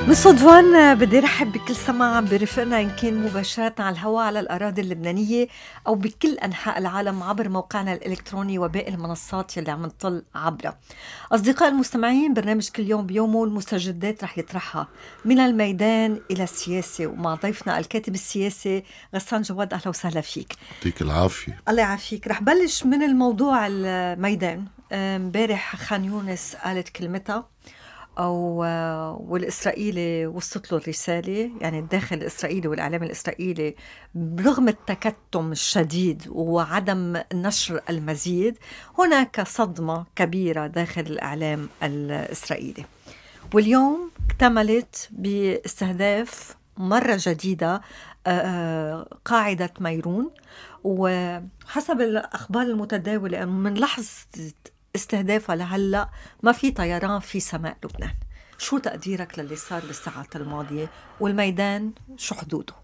مش صدفان بدي رحب بكل سماع عم برفقنا ان كان مباشره على الهواء على الاراضي اللبنانيه او بكل انحاء العالم عبر موقعنا الالكتروني وباقي المنصات يلي عم نطل عبرها. اصدقائي المستمعين برنامج كل يوم بيومه المستجدات رح يطرحها من الميدان الى السياسه ومع ضيفنا الكاتب السياسي غسان جواد اهلا وسهلا فيك. يعطيك العافيه. الله يعافيك، رح بلش من الموضوع الميدان امبارح خان يونس قالت كلمتها أو والإسرائيلي وصلت له الرسالة يعني الداخل الإسرائيلي والإعلام الإسرائيلي برغم التكتم الشديد وعدم نشر المزيد هناك صدمة كبيرة داخل الإعلام الإسرائيلي واليوم اكتملت باستهداف مرة جديدة آه، آه، قاعدة ميرون وحسب الأخبار المتداولة من لحظة استهدافها لهلا ما في طيران في سماء لبنان شو تقديرك للي صار بالساعات الماضيه والميدان شو حدوده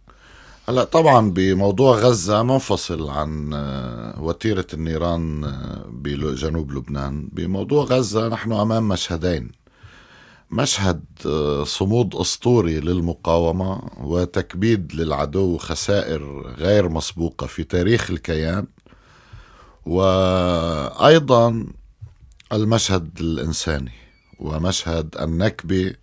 هلا طبعا بموضوع غزه منفصل عن آه، وتيره النيران آه، بجنوب لبنان بموضوع غزه نحن امام مشهدين مشهد آه، صمود اسطوري للمقاومه وتكبيد للعدو خسائر غير مسبوقه في تاريخ الكيان وايضا المشهد الإنساني ومشهد النكبة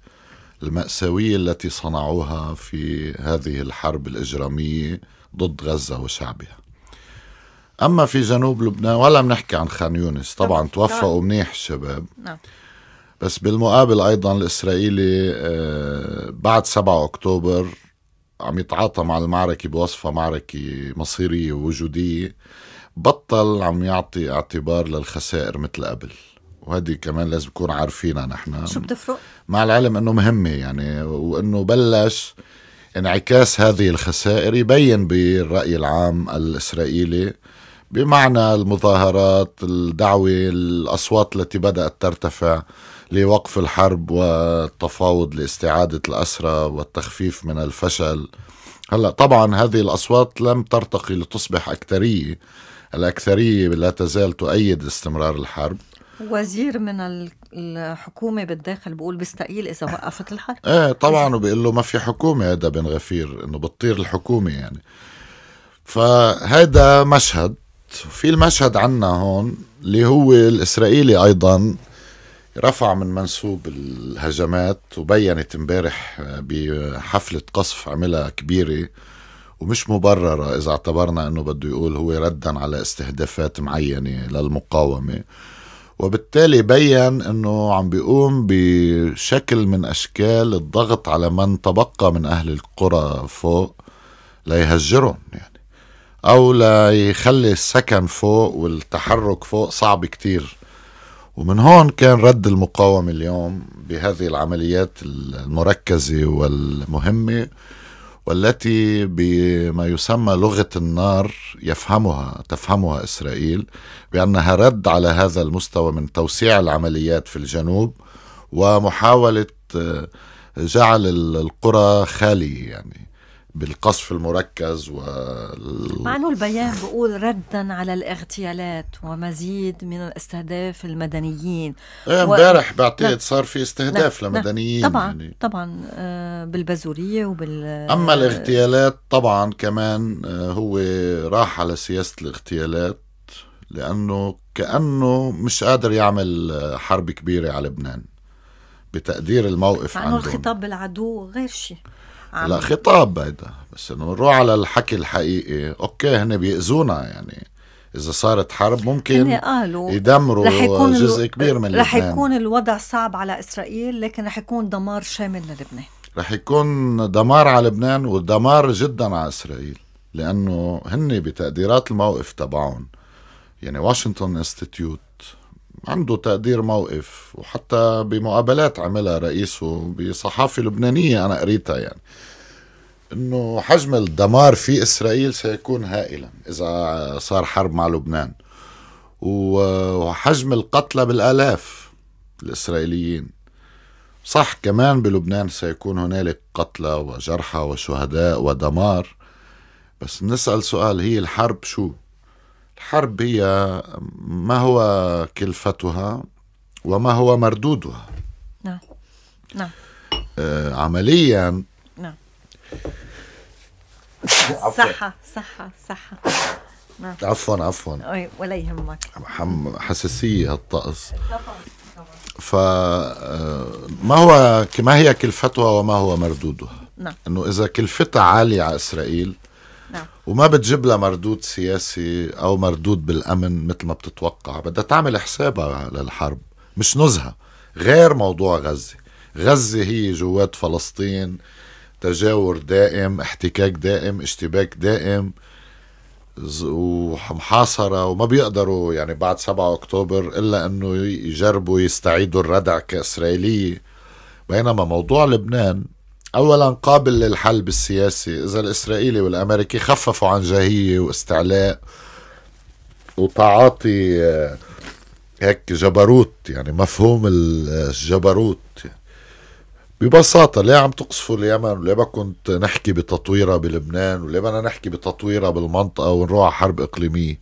المأساوية التي صنعوها في هذه الحرب الإجرامية ضد غزة وشعبها أما في جنوب لبنان ولا بنحكي عن خان يونس طبعا, توفقوا منيح الشباب نعم بس بالمقابل أيضا الإسرائيلي آه، بعد 7 أكتوبر عم يتعاطى مع المعركة بوصفها معركة مصيرية ووجودية بطل عم يعطي اعتبار للخسائر مثل قبل وهذه كمان لازم نكون عارفينها نحن شو بتفرق؟ مع العلم انه مهمه يعني وانه بلش انعكاس هذه الخسائر يبين بالرأي العام الإسرائيلي بمعنى المظاهرات الدعوة الأصوات التي بدأت ترتفع لوقف الحرب والتفاوض لاستعادة الأسرى والتخفيف من الفشل هلا طبعا هذه الأصوات لم ترتقي لتصبح أكثرية الأكثرية لا تزال تؤيد استمرار الحرب وزير من الحكومه بالداخل بيقول بيستقيل اذا وقفت الحرب ايه طبعا وبيقول له ما في حكومه هذا بن غفير انه بتطير الحكومه يعني فهذا مشهد في المشهد عنا هون اللي هو الاسرائيلي ايضا رفع من منسوب الهجمات وبينت امبارح بحفله قصف عملها كبيره ومش مبررة إذا اعتبرنا أنه بده يقول هو ردا على استهدافات معينة للمقاومة وبالتالي بين انه عم بيقوم بشكل من اشكال الضغط على من تبقى من اهل القرى فوق ليهجرهم يعني او ليخلي السكن فوق والتحرك فوق صعب كتير ومن هون كان رد المقاومة اليوم بهذه العمليات المركزة والمهمة والتي بما يسمى لغة النار يفهمها تفهمها إسرائيل بأنها رد على هذا المستوى من توسيع العمليات في الجنوب ومحاولة آه، جعل القرى خالية يعني بالقصف المركز وال... مع أنه البيان بيقول ردا على الاغتيالات ومزيد من الاستهداف المدنيين إيه، امبارح و... بعتقد نعم. صار في استهداف لا. نعم، نعم. لمدنيين طبعا يعني. طبعا آه، بالبازورية وبال أما الاغتيالات طبعا كمان آه، هو راح على سياسة الاغتيالات لأنه كأنه مش قادر يعمل آه، حرب كبيرة على لبنان بتقدير الموقف عنه الخطاب بالعدو غير شيء لا خطاب هيدا بس انه نروح على الحكي الحقيقي اوكي هن بيأذونا يعني اذا صارت حرب ممكن قالوا يدمروا رح يكون جزء كبير من رح لبنان رح يكون الوضع صعب على اسرائيل لكن رح يكون دمار شامل للبنان رح يكون دمار على لبنان ودمار جدا على اسرائيل لانه هن بتقديرات الموقف تبعهم يعني واشنطن انستيتيوت عنده تقدير موقف وحتى بمقابلات عملها رئيسه بصحافة لبنانية أنا قريتها يعني انه حجم الدمار في اسرائيل سيكون هائلا اذا صار حرب مع لبنان وحجم القتلى بالالاف الاسرائيليين صح كمان بلبنان سيكون هنالك قتلى وجرحى وشهداء ودمار بس نسأل سؤال هي الحرب شو الحرب هي ما هو كلفتها وما هو مردودها نعم نعم آه، عمليا نعم صحة صحة صحة نعم. عفوا عفوا ولا يهمك حساسية الطقس فما آه، هو ما هي كلفتها وما هو مردودها نعم. انه اذا كلفتها عالية على اسرائيل وما بتجيب لها مردود سياسي او مردود بالامن مثل ما بتتوقع بدها تعمل حسابها للحرب مش نزهه غير موضوع غزه غزه هي جوات فلسطين تجاور دائم احتكاك دائم اشتباك دائم ومحاصره وما بيقدروا يعني بعد 7 اكتوبر الا انه يجربوا يستعيدوا الردع كاسرائيليه بينما موضوع لبنان اولا قابل للحل بالسياسي اذا الاسرائيلي والامريكي خففوا عن جاهيه واستعلاء وتعاطي آه، هيك جبروت يعني مفهوم الجبروت ببساطة ليه عم تقصفوا اليمن وليه ما كنت نحكي بتطويرها بلبنان وليه بدنا نحكي بتطويرها بالمنطقة ونروح على حرب إقليمية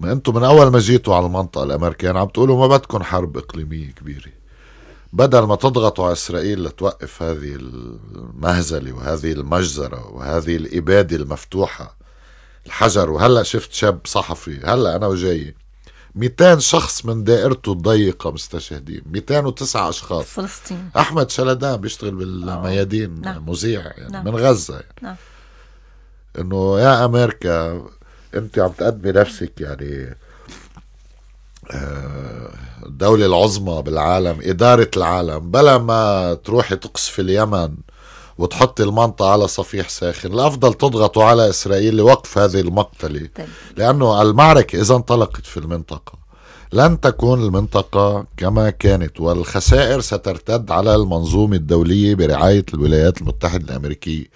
ما أنتم من أول ما جيتوا على المنطقة الأمريكان يعني عم تقولوا ما بدكم حرب إقليمية كبيرة بدل ما تضغطوا على اسرائيل لتوقف هذه المهزله وهذه المجزره وهذه الاباده المفتوحه الحجر وهلا شفت شاب صحفي هلا انا وجاي 200 شخص من دائرته الضيقه مستشهدين 209 اشخاص فلسطين احمد شلدان بيشتغل بالميادين نعم. نعم. مذيع يعني نعم. من غزه يعني. نعم. انه يا امريكا انت عم تقدمي نفسك يعني آه الدولة العظمى بالعالم إدارة العالم بلا ما تروحي تقصف اليمن وتحط المنطقة على صفيح ساخن الأفضل تضغطوا على إسرائيل لوقف هذه المقتلة طيب. لأنه المعركة إذا انطلقت في المنطقة لن تكون المنطقة كما كانت والخسائر سترتد على المنظومة الدولية برعاية الولايات المتحدة الأمريكية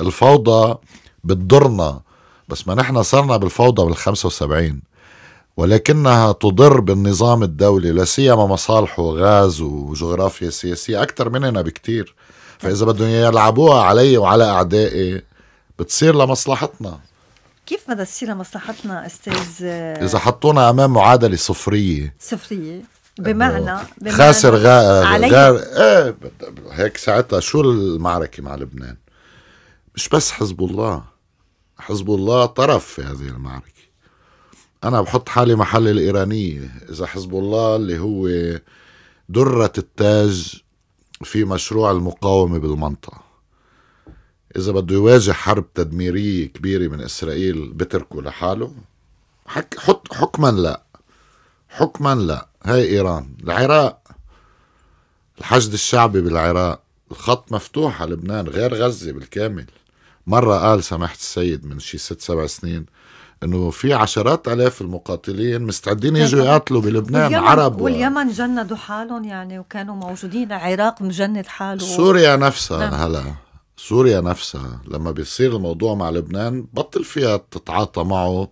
الفوضى بتضرنا بس ما نحن صرنا بالفوضى بال 75 ولكنها تضر بالنظام الدولي لا سيما مصالحه غاز وجغرافيا سياسية أكثر مننا بكتير فإذا بدهم يلعبوها علي وعلى أعدائي بتصير لمصلحتنا كيف بدها تصير لمصلحتنا استاذ اذا حطونا امام معادله صفريه صفريه بمعنى, بمعنى خاسر غا... غار ايه هيك ساعتها شو المعركه مع لبنان مش بس حزب الله حزب الله طرف في هذه المعركه أنا بحط حالي محل الإيرانية إذا حزب الله اللي هو درة التاج في مشروع المقاومة بالمنطقة إذا بده يواجه حرب تدميرية كبيرة من إسرائيل بتركه لحاله حك حط حكما لا حكما لا هاي إيران العراق الحشد الشعبي بالعراق الخط مفتوح على لبنان غير غزة بالكامل مرة قال سماحة السيد من شي ست سبع سنين انه في عشرات الاف المقاتلين مستعدين يجوا يقاتلوا بلبنان واليمن عرب واليمن جندوا حالهم يعني وكانوا موجودين العراق مجند حاله سوريا نفسها نعم. هلا سوريا نفسها لما بيصير الموضوع مع لبنان بطل فيها تتعاطى معه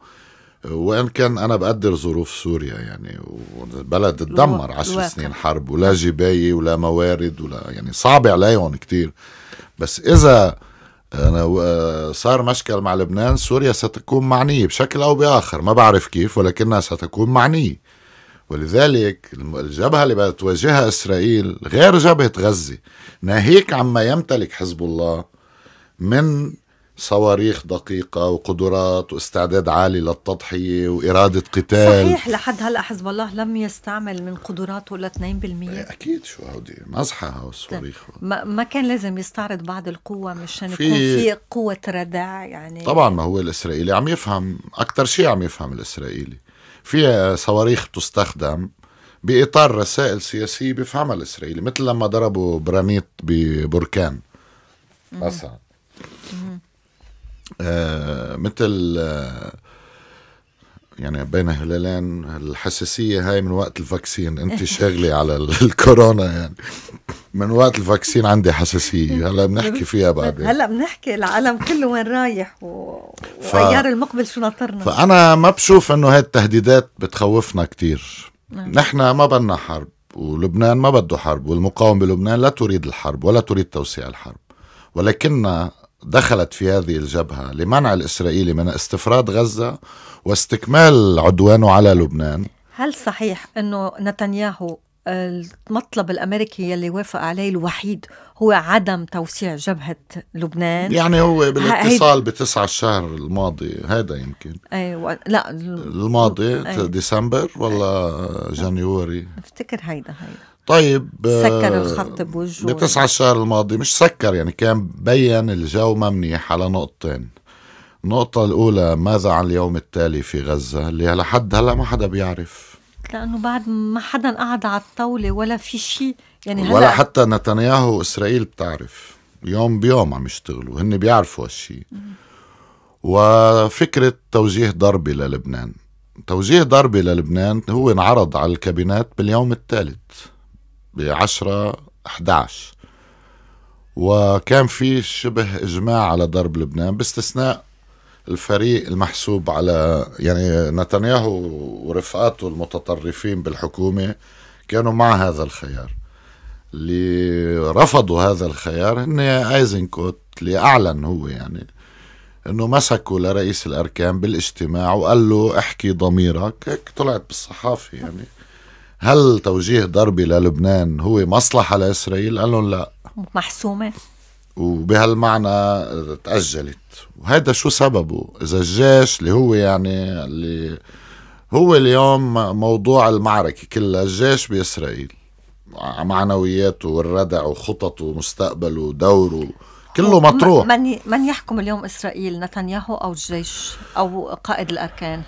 وان كان انا بقدر ظروف سوريا يعني والبلد تدمر عشر سنين حرب ولا جبايه ولا موارد ولا يعني صعب عليهم كتير بس اذا انا صار مشكل مع لبنان سوريا ستكون معنية بشكل أو بآخر ما بعرف كيف ولكنها ستكون معنية ولذلك الجبهة اللي بدها تواجهها إسرائيل غير جبهة غزة ناهيك عما يمتلك حزب الله من صواريخ دقيقة وقدرات واستعداد عالي للتضحية وإرادة قتال صحيح لحد هلا حزب الله لم يستعمل من قدراته ل 2% أكيد شو هودي مزحة هاو الصواريخ طيب، ما, ما كان لازم يستعرض بعض القوة مشان يكون في قوة ردع يعني طبعا ما هو الإسرائيلي عم يفهم أكثر شيء عم يفهم الإسرائيلي في صواريخ تستخدم بإطار رسائل سياسية بيفهمها الإسرائيلي مثل لما ضربوا برانيت ببركان مثلا آه، مثل آه، يعني بين هلالين الحساسية هاي من وقت الفاكسين انت شاغلة على الكورونا يعني من وقت الفاكسين عندي حساسية هلا بنحكي فيها بعدين هلا بنحكي العالم كله وين رايح و... ف... وايار المقبل شو ناطرنا فأنا ما بشوف انه هاي التهديدات بتخوفنا كتير نعم. نحن ما بدنا حرب ولبنان ما بده حرب والمقاومة بلبنان لا تريد الحرب ولا تريد توسيع الحرب ولكننا دخلت في هذه الجبهة لمنع الإسرائيلي من استفراد غزة واستكمال عدوانه على لبنان هل صحيح أنه نتنياهو المطلب الامريكي يلي وافق عليه الوحيد هو عدم توسيع جبهه لبنان يعني هو بالاتصال بتسعة الشهر الماضي هذا يمكن ايوه لا الماضي أيوة. ديسمبر ولا جانيوري افتكر هيدا هيدا طيب سكر آه، الخط بوجهه بتسعة الشهر الماضي مش سكر يعني كان بين الجو ما منيح على نقطتين النقطة الأولى ماذا عن اليوم التالي في غزة اللي لحد هلا ما حدا بيعرف لأنه بعد ما حدا قعد على الطاولة ولا في شيء يعني هلأ ولا حتى نتنياهو وإسرائيل بتعرف يوم بيوم عم يشتغلوا هن بيعرفوا هالشيء وفكرة توجيه ضربة للبنان توجيه ضربة للبنان هو انعرض على الكابينات باليوم الثالث ب 10 11 وكان في شبه إجماع على ضرب لبنان باستثناء الفريق المحسوب على يعني نتنياهو ورفقاته المتطرفين بالحكومة كانوا مع هذا الخيار اللي رفضوا هذا الخيار هن ايزنكوت اللي اعلن هو يعني انه مسكوا لرئيس الاركان بالاجتماع وقال له احكي ضميرك هيك طلعت بالصحافه يعني هل توجيه ضربة للبنان هو مصلحة لإسرائيل؟ قال لهم لا محسومة وبهالمعنى تأجلت وهذا شو سببه إذا الجيش اللي هو يعني اللي هو اليوم موضوع المعركة كلها الجيش بإسرائيل معنوياته والردع وخططه ومستقبله ودوره كله مطروح من من يحكم اليوم اسرائيل نتنياهو او الجيش او قائد الاركان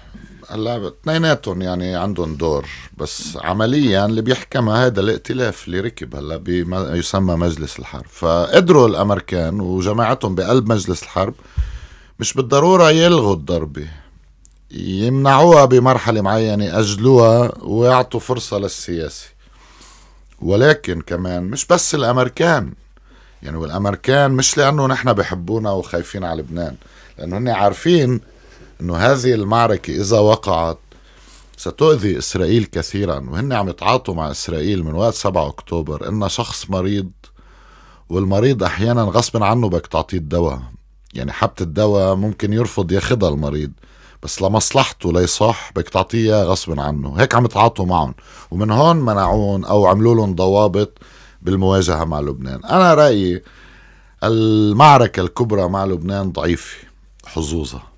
هلا اثنيناتهم يعني عندهم دور بس عمليا اللي بيحكمها هذا الائتلاف اللي ركب هلا بما يسمى مجلس الحرب فقدروا الامريكان وجماعتهم بقلب مجلس الحرب مش بالضروره يلغوا الضربه يمنعوها بمرحله معينه ياجلوها ويعطوا فرصه للسياسي ولكن كمان مش بس الامريكان يعني والامريكان مش لانه نحن بحبونا وخايفين على لبنان لانه هن عارفين انه هذه المعركه اذا وقعت ستؤذي اسرائيل كثيرا وهن عم يتعاطوا مع اسرائيل من وقت 7 اكتوبر انه شخص مريض والمريض احيانا غصبا عنه بدك تعطيه الدواء يعني حبة الدواء ممكن يرفض ياخذها المريض بس لمصلحته ليصح بدك تعطيه غصبا عنه هيك عم يتعاطوا معهم ومن هون منعون او عملوا لهم ضوابط بالمواجهة مع لبنان أنا رأيي المعركة الكبرى مع لبنان ضعيفة حظوظها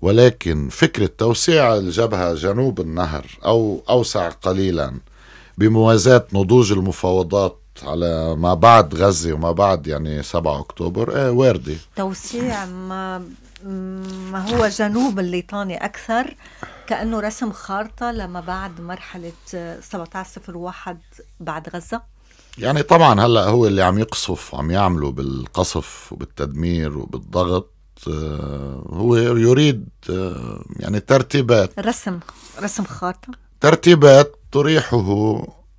ولكن فكرة توسيع الجبهة جنوب النهر أو أوسع قليلا بموازاة نضوج المفاوضات على ما بعد غزة وما بعد يعني 7 أكتوبر آه واردة توسيع ما ما هو جنوب الليطاني أكثر كأنه رسم خارطة لما بعد مرحلة 1701 آه، بعد غزة يعني طبعا هلا هو اللي عم يقصف عم يعمله بالقصف وبالتدمير وبالضغط آه، هو يريد آه، يعني ترتيبات رسم رسم خارطة ترتيبات تريحه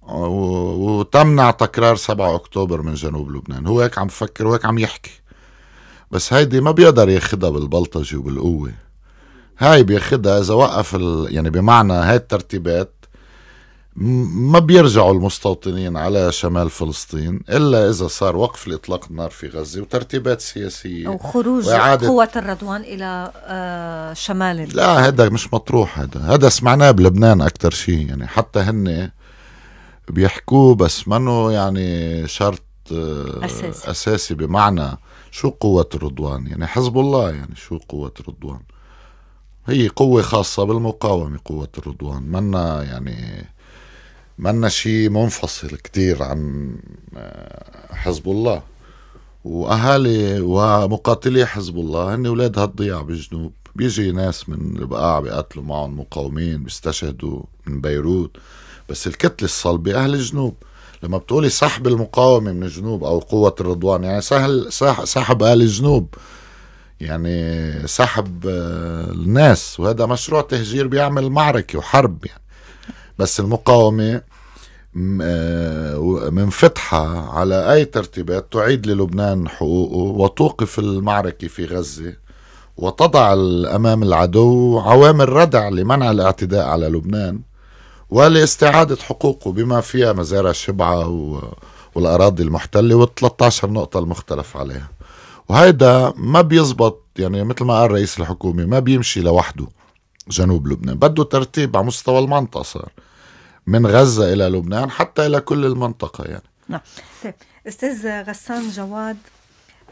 آه، وتمنع تكرار 7 أكتوبر من جنوب لبنان هو هيك عم بفكر وهيك عم يحكي بس هيدي ما بيقدر ياخدها بالبلطجة وبالقوة هاي بياخدها إذا وقف ال... يعني بمعنى هاي الترتيبات ما بيرجعوا المستوطنين على شمال فلسطين الا اذا صار وقف لاطلاق النار في غزه وترتيبات سياسيه وخروج وإعادة... قوه الرضوان الى آه، شمال لا هذا مش مطروح هذا هذا سمعناه بلبنان اكثر شيء يعني حتى هن بيحكوه بس منه يعني شرط آه، اساسي بمعنى شو قوه الرضوان يعني حزب الله يعني شو قوه الرضوان هي قوه خاصه بالمقاومه قوه الرضوان منا يعني منا شيء منفصل كتير عن آه، حزب الله واهالي ومقاتلي حزب الله هن اولاد هالضياع بالجنوب بيجي ناس من البقاع بيقاتلوا معهم مقاومين بيستشهدوا من بيروت بس الكتلة الصلبة أهل الجنوب لما بتقولي سحب المقاومة من الجنوب أو قوة الرضوان يعني سهل سحب أهل الجنوب يعني سحب آه، الناس وهذا مشروع تهجير بيعمل معركة وحرب يعني بس المقاومة آه، منفتحة على أي ترتيبات تعيد للبنان حقوقه وتوقف المعركة في غزة وتضع أمام العدو عوامل ردع لمنع الاعتداء على لبنان ولاستعادة حقوقه بما فيها مزارع شبعة والأراضي المحتلة وال13 نقطة المختلف عليها وهيدا ما بيزبط يعني مثل ما قال رئيس الحكومة ما بيمشي لوحده جنوب لبنان بده ترتيب على مستوى المنطقة صار من غزة إلى لبنان حتى إلى كل المنطقة يعني نعم طيب أستاذ غسان جواد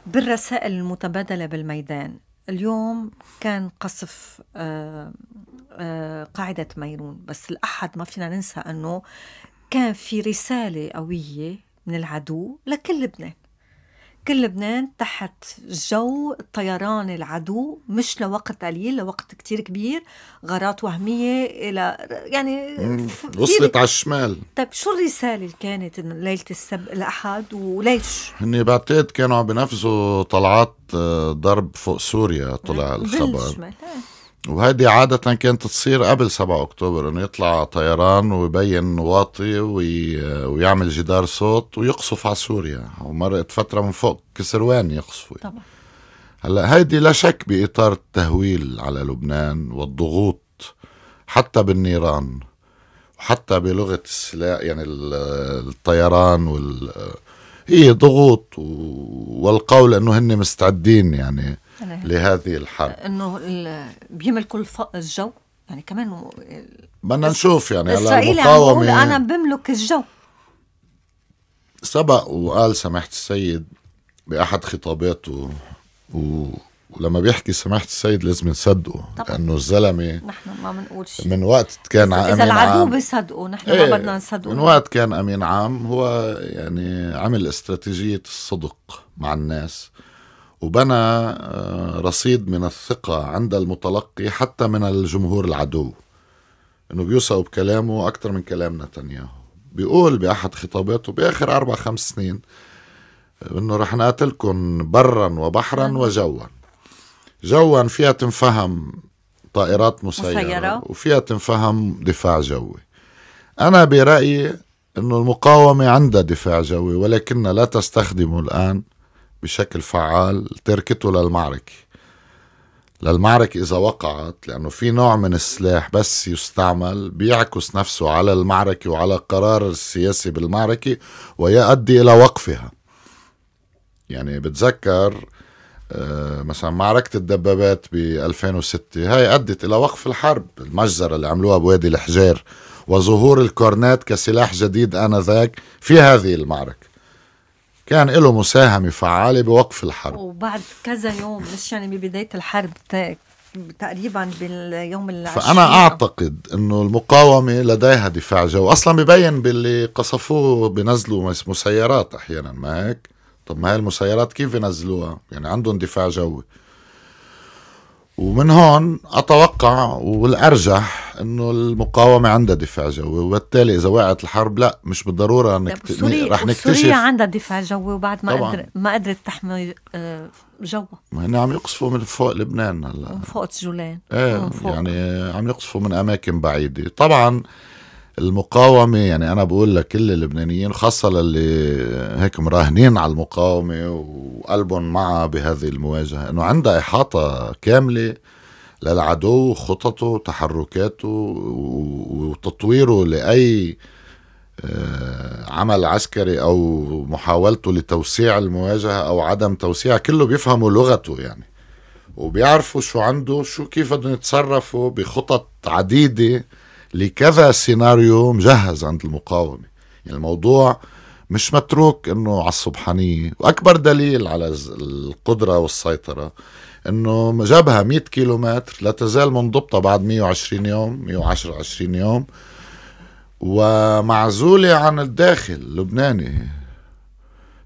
بالرسائل المتبادلة بالميدان اليوم كان قصف آه، آه، قاعدة ميرون بس الأحد ما فينا ننسى أنه كان في رسالة قوية من العدو لكل لبنان كل لبنان تحت جو الطيران العدو مش لوقت قليل لوقت كتير كبير غارات وهمية إلى يعني وصلت على الشمال طيب شو الرسالة اللي كانت ليلة السب الأحد وليش؟ هني بعتقد كانوا عم بينفذوا طلعات آه، ضرب فوق سوريا طلع نعم، الخبر بالشمال. آه. وهيدي عادة كانت تصير قبل 7 أكتوبر إنه يطلع طيران ويبين واطي وي... ويعمل جدار صوت ويقصف على سوريا ومرقت فترة من فوق كسروان يقصفوا طبعا هلا هيدي لا شك بإطار التهويل على لبنان والضغوط حتى بالنيران وحتى بلغة السلاح يعني الطيران وال هي ضغوط والقول انه هن مستعدين يعني لهذه الحرب انه بيملكوا الجو يعني كمان بدنا نشوف يعني هلا المقاومه انا بملك الجو سبق وقال سماحه السيد باحد خطاباته و... ولما بيحكي سماحه السيد لازم نصدقه لانه الزلمه نحن ما بنقول شيء من وقت كان امين عام اذا العدو بيصدقه نحن ايه ما بدنا نصدقه من وقت كان امين عام هو يعني عمل استراتيجيه الصدق مع الناس وبنى آه، رصيد من الثقة عند المتلقي حتى من الجمهور العدو انه بيوثقوا بكلامه اكثر من كلام نتنياهو بيقول باحد خطاباته باخر اربع خمس سنين آه، انه رح نقاتلكم برا وبحرا نعم. وجوا جوا فيها تنفهم طائرات مسيرة, مسيرة وفيها تنفهم دفاع جوي أنا برأيي أنه المقاومة عندها دفاع جوي ولكن لا تستخدمه الآن بشكل فعال تركته للمعركة للمعركة إذا وقعت لأنه في نوع من السلاح بس يستعمل بيعكس نفسه على المعركة وعلى القرار السياسي بالمعركة ويؤدي إلى وقفها يعني بتذكر آه، مثلا معركة الدبابات ب 2006 هاي أدت إلى وقف الحرب المجزرة اللي عملوها بوادي الحجير وظهور الكورنات كسلاح جديد آنذاك في هذه المعركة كان له مساهمة فعالة بوقف الحرب وبعد كذا يوم مش يعني ببداية الحرب تقريبا باليوم العشرين فأنا أعتقد أنه المقاومة لديها دفاع جو أصلا ببين باللي قصفوه بنزلوا مسيرات أحيانا ما هيك طب ما هاي المسيرات كيف بنزلوها يعني عندهم دفاع جوي ومن هون اتوقع والارجح انه المقاومه عندها دفاع جوي وبالتالي اذا وقعت الحرب لا مش بالضروره انك طيب، رح نكتشف سوريا عندها دفاع جوي وبعد ما قدر... ما قدرت تحمي آه، جوا ما هن عم يقصفوا من فوق لبنان هلا من فوق الجولان ايه يعني عم يقصفوا من اماكن بعيده طبعا آه المقاومة يعني أنا بقول لكل اللبنانيين خاصة للي هيك مراهنين على المقاومة وقلبهم معها بهذه المواجهة إنه عندها إحاطة كاملة للعدو خططه تحركاته وتطويره لأي آه، عمل عسكري أو محاولته لتوسيع المواجهة أو عدم توسيعها كله بيفهموا لغته يعني وبيعرفوا شو عنده شو كيف بدهم يتصرفوا بخطط عديده لكذا سيناريو مجهز عند المقاومة يعني الموضوع مش متروك انه على السبحانية واكبر دليل على القدرة والسيطرة انه جبهة 100 كيلومتر لا تزال منضبطة بعد 120 يوم 110 20 يوم ومعزولة عن الداخل اللبناني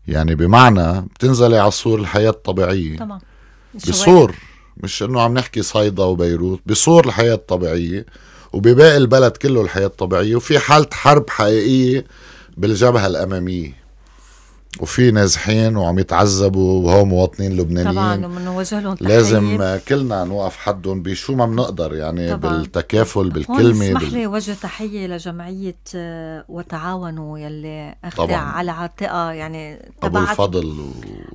يعني بمعنى بتنزلي على سور الحياة الطبيعية طبعا بصور مش انه عم نحكي صيدا وبيروت بصور الحياة الطبيعية وبباقي البلد كله الحياة الطبيعية وفي حالة حرب حقيقية بالجبهة الأمامية وفي نازحين وعم يتعذبوا وهو مواطنين لبنانيين طبعا وبنوجه لهم لازم كلنا نوقف حدهم بشو ما بنقدر يعني طبعا. بالتكافل بالكلمه اسمح اسمح لي وجه تحيه لجمعيه آه، وتعاونوا يلي اخذ على عاتقها يعني تبعت ابو الفضل و...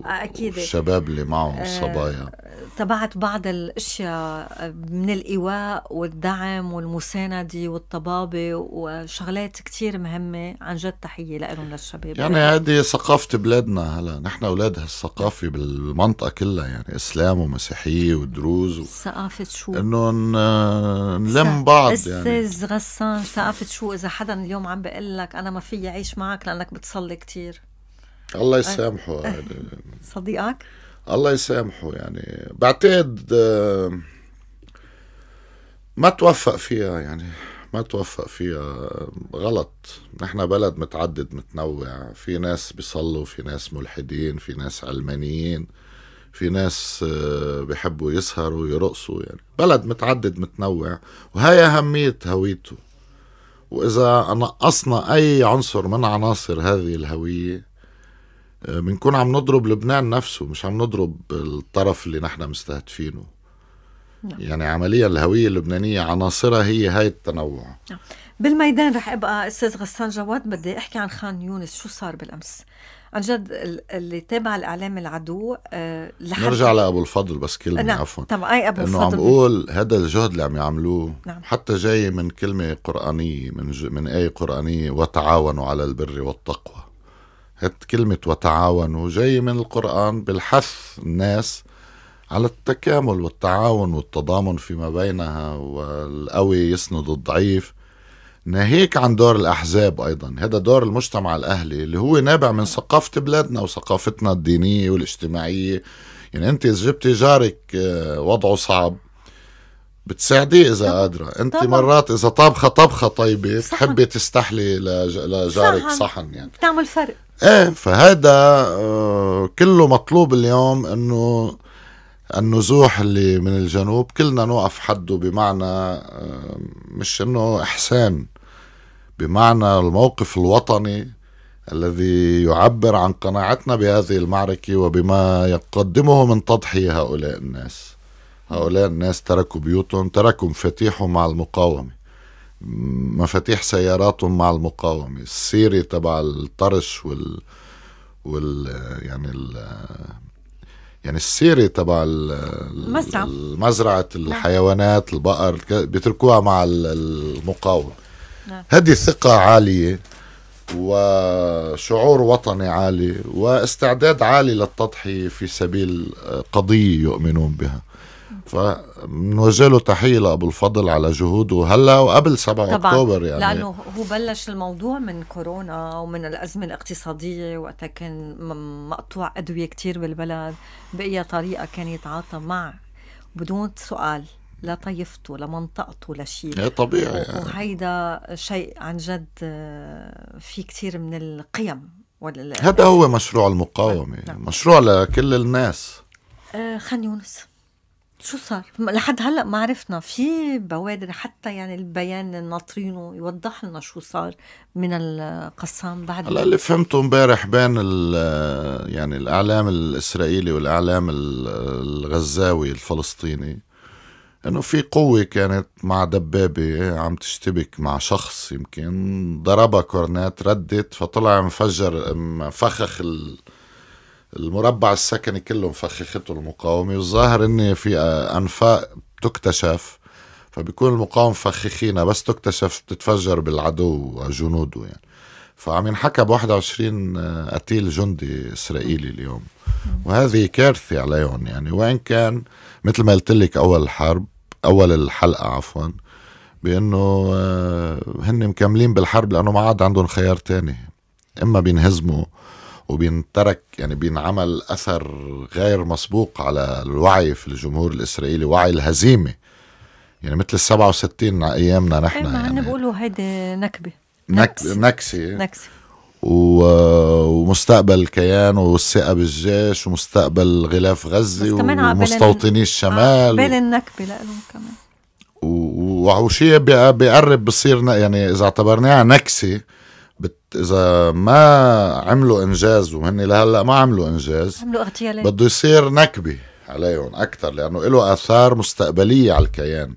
آه، اكيد الشباب اللي معهم آه، الصبايا تبعت بعض الاشياء من الايواء والدعم والمسانده والطبابه وشغلات كثير مهمه عن جد تحيه لهم للشباب يعني هذه ثقافه ثقافه بلادنا هلا نحن اولاد هالثقافه بالمنطقه كلها يعني اسلام ومسيحيه ودروز و... ثقافه شو انه نلم بعض يعني استاذ غسان ثقافه شو اذا حدا اليوم عم بقول لك انا ما فيي اعيش معك لانك بتصلي كثير الله يسامحه يعني صديقك الله يسامحه يعني بعتقد آه، ما توفق فيها يعني ما توفق فيها غلط نحن بلد متعدد متنوع في ناس بيصلوا في ناس ملحدين في ناس علمانيين في ناس آه، بيحبوا يسهروا ويرقصوا يعني بلد متعدد متنوع وهي أهمية هويته وإذا نقصنا أي عنصر من عناصر هذه الهوية آه، بنكون عم نضرب لبنان نفسه مش عم نضرب الطرف اللي نحن مستهدفينه نعم. يعني عمليا الهوية اللبنانية عناصرها هي هاي التنوع نعم. بالميدان رح ابقى استاذ غسان جواد بدي احكي عن خان يونس شو صار بالامس عن جد اللي تابع الاعلام العدو أه لحد نرجع لابو الفضل بس كلمه نعم. عفوا طب اي ابو الفضل انه عم بقول هذا الجهد اللي عم يعملوه نعم. حتى جاي من كلمه قرانيه من ج... من ايه قرانيه وتعاونوا على البر والتقوى هات كلمة وتعاونوا جاي من القرآن بالحث الناس على التكامل والتعاون والتضامن فيما بينها والقوي يسند الضعيف ناهيك عن دور الأحزاب أيضا هذا دور المجتمع الأهلي اللي هو نابع من ثقافة بلادنا وثقافتنا الدينية والاجتماعية يعني أنت إذا جبتي جارك آه، وضعه صعب بتساعديه اذا قادره انت طبعا. مرات اذا طابخه طبخه طيبه بتحبي تستحلي لجارك صحن. صحن يعني بتعمل فرق ايه فهذا آه، كله مطلوب اليوم انه النزوح اللي من الجنوب كلنا نوقف حده بمعنى آه، مش انه احسان بمعنى الموقف الوطني الذي يعبر عن قناعتنا بهذه المعركة وبما يقدمه من تضحية هؤلاء الناس هؤلاء الناس تركوا بيوتهم تركوا مفاتيحهم مع المقاومة مفاتيح سياراتهم مع المقاومة السيرة تبع الطرش وال, وال... يعني ال... يعني السيره تبع مزرعه نعم. الحيوانات البقر بيتركوها مع المقاوم نعم. هذه ثقه عاليه وشعور وطني عالي واستعداد عالي للتضحيه في سبيل قضيه يؤمنون بها فبنوجه له تحيه لابو الفضل على جهوده هلا وقبل 7 اكتوبر يعني لانه هو بلش الموضوع من كورونا ومن الازمه الاقتصاديه وقتها كان مقطوع ادويه كتير بالبلد باي طريقه كان يتعاطى مع بدون سؤال لطيفته لمنطقته لشيء ايه طبيعي يعني. وهيدا شيء عن جد آه، في كثير من القيم هذا هو مشروع المقاومه نعم، نعم. مشروع لكل الناس آه، خان يونس شو صار؟ لحد هلا ما عرفنا في بوادر حتى يعني البيان ناطرينه يوضح لنا شو صار من القسام بعد هلا اللي فهمته امبارح بين يعني الاعلام الاسرائيلي والاعلام الغزاوي الفلسطيني انه في قوة كانت مع دبابة عم تشتبك مع شخص يمكن ضربها كورنات ردت فطلع مفجر فخخ ال المربع السكني كله مفخخته المقاومه والظاهر ان في آه، انفاق بتكتشف فبيكون المقاومة مفخخينها بس تكتشف بتتفجر بالعدو وجنوده يعني فعم ينحكى ب 21 آه، قتيل جندي اسرائيلي اليوم وهذه كارثه عليهم يعني وان كان مثل ما قلت لك اول الحرب اول الحلقه عفوا بانه آه، هن مكملين بالحرب لانه ما عاد عندهم خيار تاني اما بينهزموا وبينترك يعني بينعمل اثر غير مسبوق على الوعي في الجمهور الاسرائيلي وعي الهزيمه يعني مثل ال 67 ايامنا نحن إيه، ما يعني بيقولوا هيدي نكبه نكسه نكسه نكسه ومستقبل الكيان والثقه بالجيش ومستقبل غلاف غزه ومستوطني الشمال بين النكبه لهم كمان وشيء بيقرب بصير يعني اذا اعتبرناها نكسه اذا ما عملوا انجاز وهن لهلا ما عملوا انجاز عملوا اغتيالات بده يصير نكبه عليهم اكثر لانه له اثار مستقبليه على الكيان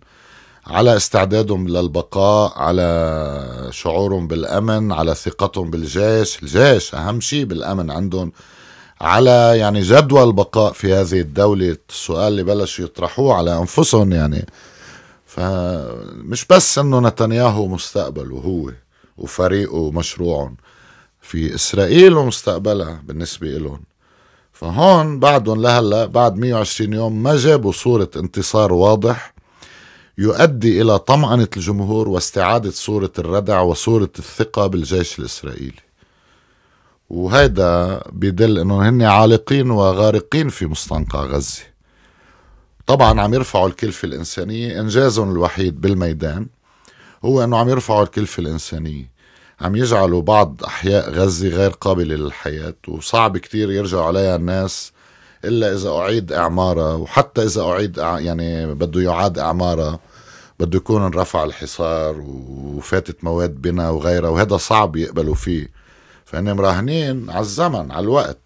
على استعدادهم للبقاء على شعورهم بالامن على ثقتهم بالجيش الجيش اهم شيء بالامن عندهم على يعني جدوى البقاء في هذه الدولة السؤال اللي بلشوا يطرحوه على أنفسهم يعني فمش بس أنه نتنياهو مستقبل هو وفريقه ومشروعهم في اسرائيل ومستقبلها بالنسبه لهم فهون بعدهم لهلا بعد 120 يوم ما جابوا صوره انتصار واضح يؤدي الى طمأنه الجمهور واستعاده صوره الردع وصوره الثقه بالجيش الاسرائيلي وهيدا بدل انه هن عالقين وغارقين في مستنقع غزه طبعا عم يرفعوا الكلفه الانسانيه انجازهم الوحيد بالميدان هو أنه عم يرفعوا الكلفة الإنسانية عم يجعلوا بعض أحياء غزة غير قابلة للحياة وصعب كتير يرجعوا عليها الناس إلا إذا أعيد إعمارها وحتى إذا أعيد يعني بده يعاد إعمارها بده يكون انرفع الحصار وفاتت مواد بناء وغيرها وهذا صعب يقبلوا فيه فهن مراهنين على الزمن على الوقت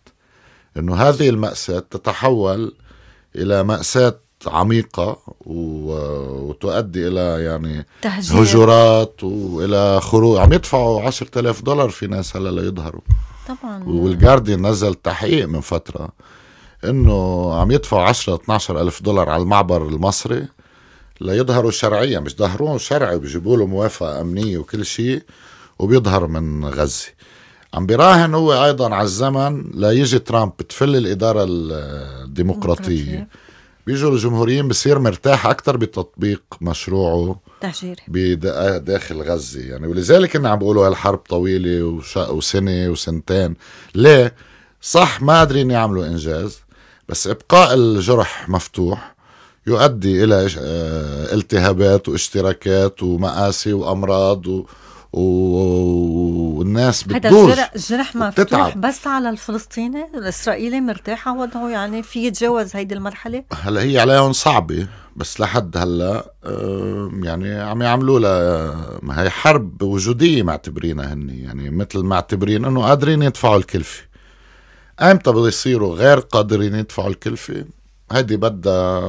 انه هذه المأساة تتحول الى مأساة عميقة وتؤدي إلى يعني تهجير. هجرات وإلى خروج عم يدفعوا 10000 دولار في ناس هلا ليظهروا طبعا والجارديان نزل تحقيق من فترة إنه عم يدفعوا 10 12 ألف دولار على المعبر المصري ليظهروا شرعيا مش ظهرون شرعي بيجيبوا له موافقة أمنية وكل شيء وبيظهر من غزة عم براهن هو أيضا على الزمن ليجي ترامب تفل الإدارة الديمقراطية بيجوا الجمهوريين بصير مرتاح اكثر بتطبيق مشروعه تهجيري بداخل غزه يعني ولذلك انا عم بقولوا هالحرب طويله وش... وسنه وسنتين ليه؟ صح ما قادرين يعملوا انجاز بس ابقاء الجرح مفتوح يؤدي الى آه، التهابات واشتراكات ومآسي وامراض و... والناس بتدور هذا الجرح مفتوح بس على الفلسطيني الاسرائيلي مرتاح على وضعه يعني في يتجاوز هيدي المرحله هلا هي عليهم صعبه بس لحد هلا يعني عم يعملوا لها ما هي حرب وجوديه معتبرينها هن يعني مثل ما معتبرين انه قادرين يدفعوا الكلفه امتى بده يصيروا غير قادرين يدفعوا الكلفه هيدي بدها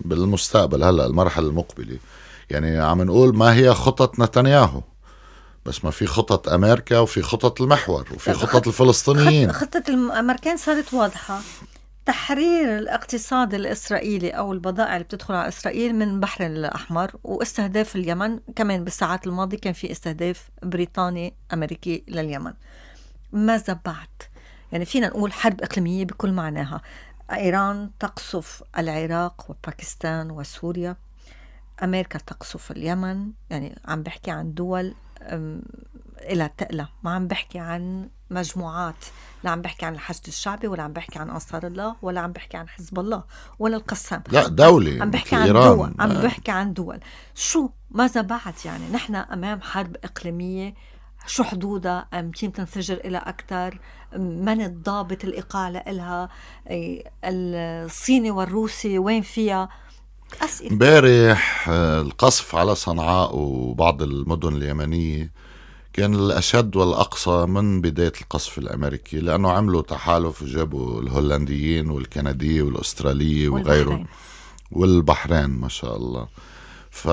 بالمستقبل هلا المرحله المقبله يعني عم نقول ما هي خطط نتنياهو بس ما في خطط امريكا وفي خطط المحور وفي خطط الفلسطينيين خطة الامريكان صارت واضحة تحرير الاقتصاد الاسرائيلي او البضائع اللي بتدخل على اسرائيل من البحر الاحمر واستهداف اليمن كمان بالساعات الماضيه كان في استهداف بريطاني امريكي لليمن ماذا بعد يعني فينا نقول حرب اقليميه بكل معناها ايران تقصف العراق وباكستان وسوريا امريكا تقصف اليمن يعني عم بحكي عن دول إلى تقلى ما عم بحكي عن مجموعات لا عم بحكي عن الحشد الشعبي ولا عم بحكي عن انصار الله ولا عم بحكي عن حزب الله ولا القسام لا دولة عم بحكي عن دول عم آه. بحكي عن دول شو ماذا بعد يعني نحن امام حرب اقليميه شو حدودها كيف تنفجر إلى أكثر من الضابط الإقالة إلها الصيني والروسي وين فيها امبارح آه، القصف على صنعاء وبعض المدن اليمنية كان الأشد والأقصى من بداية القصف الأمريكي لأنه عملوا تحالف وجابوا الهولنديين والكندية والأسترالية وغيره والبحرين ما شاء الله ف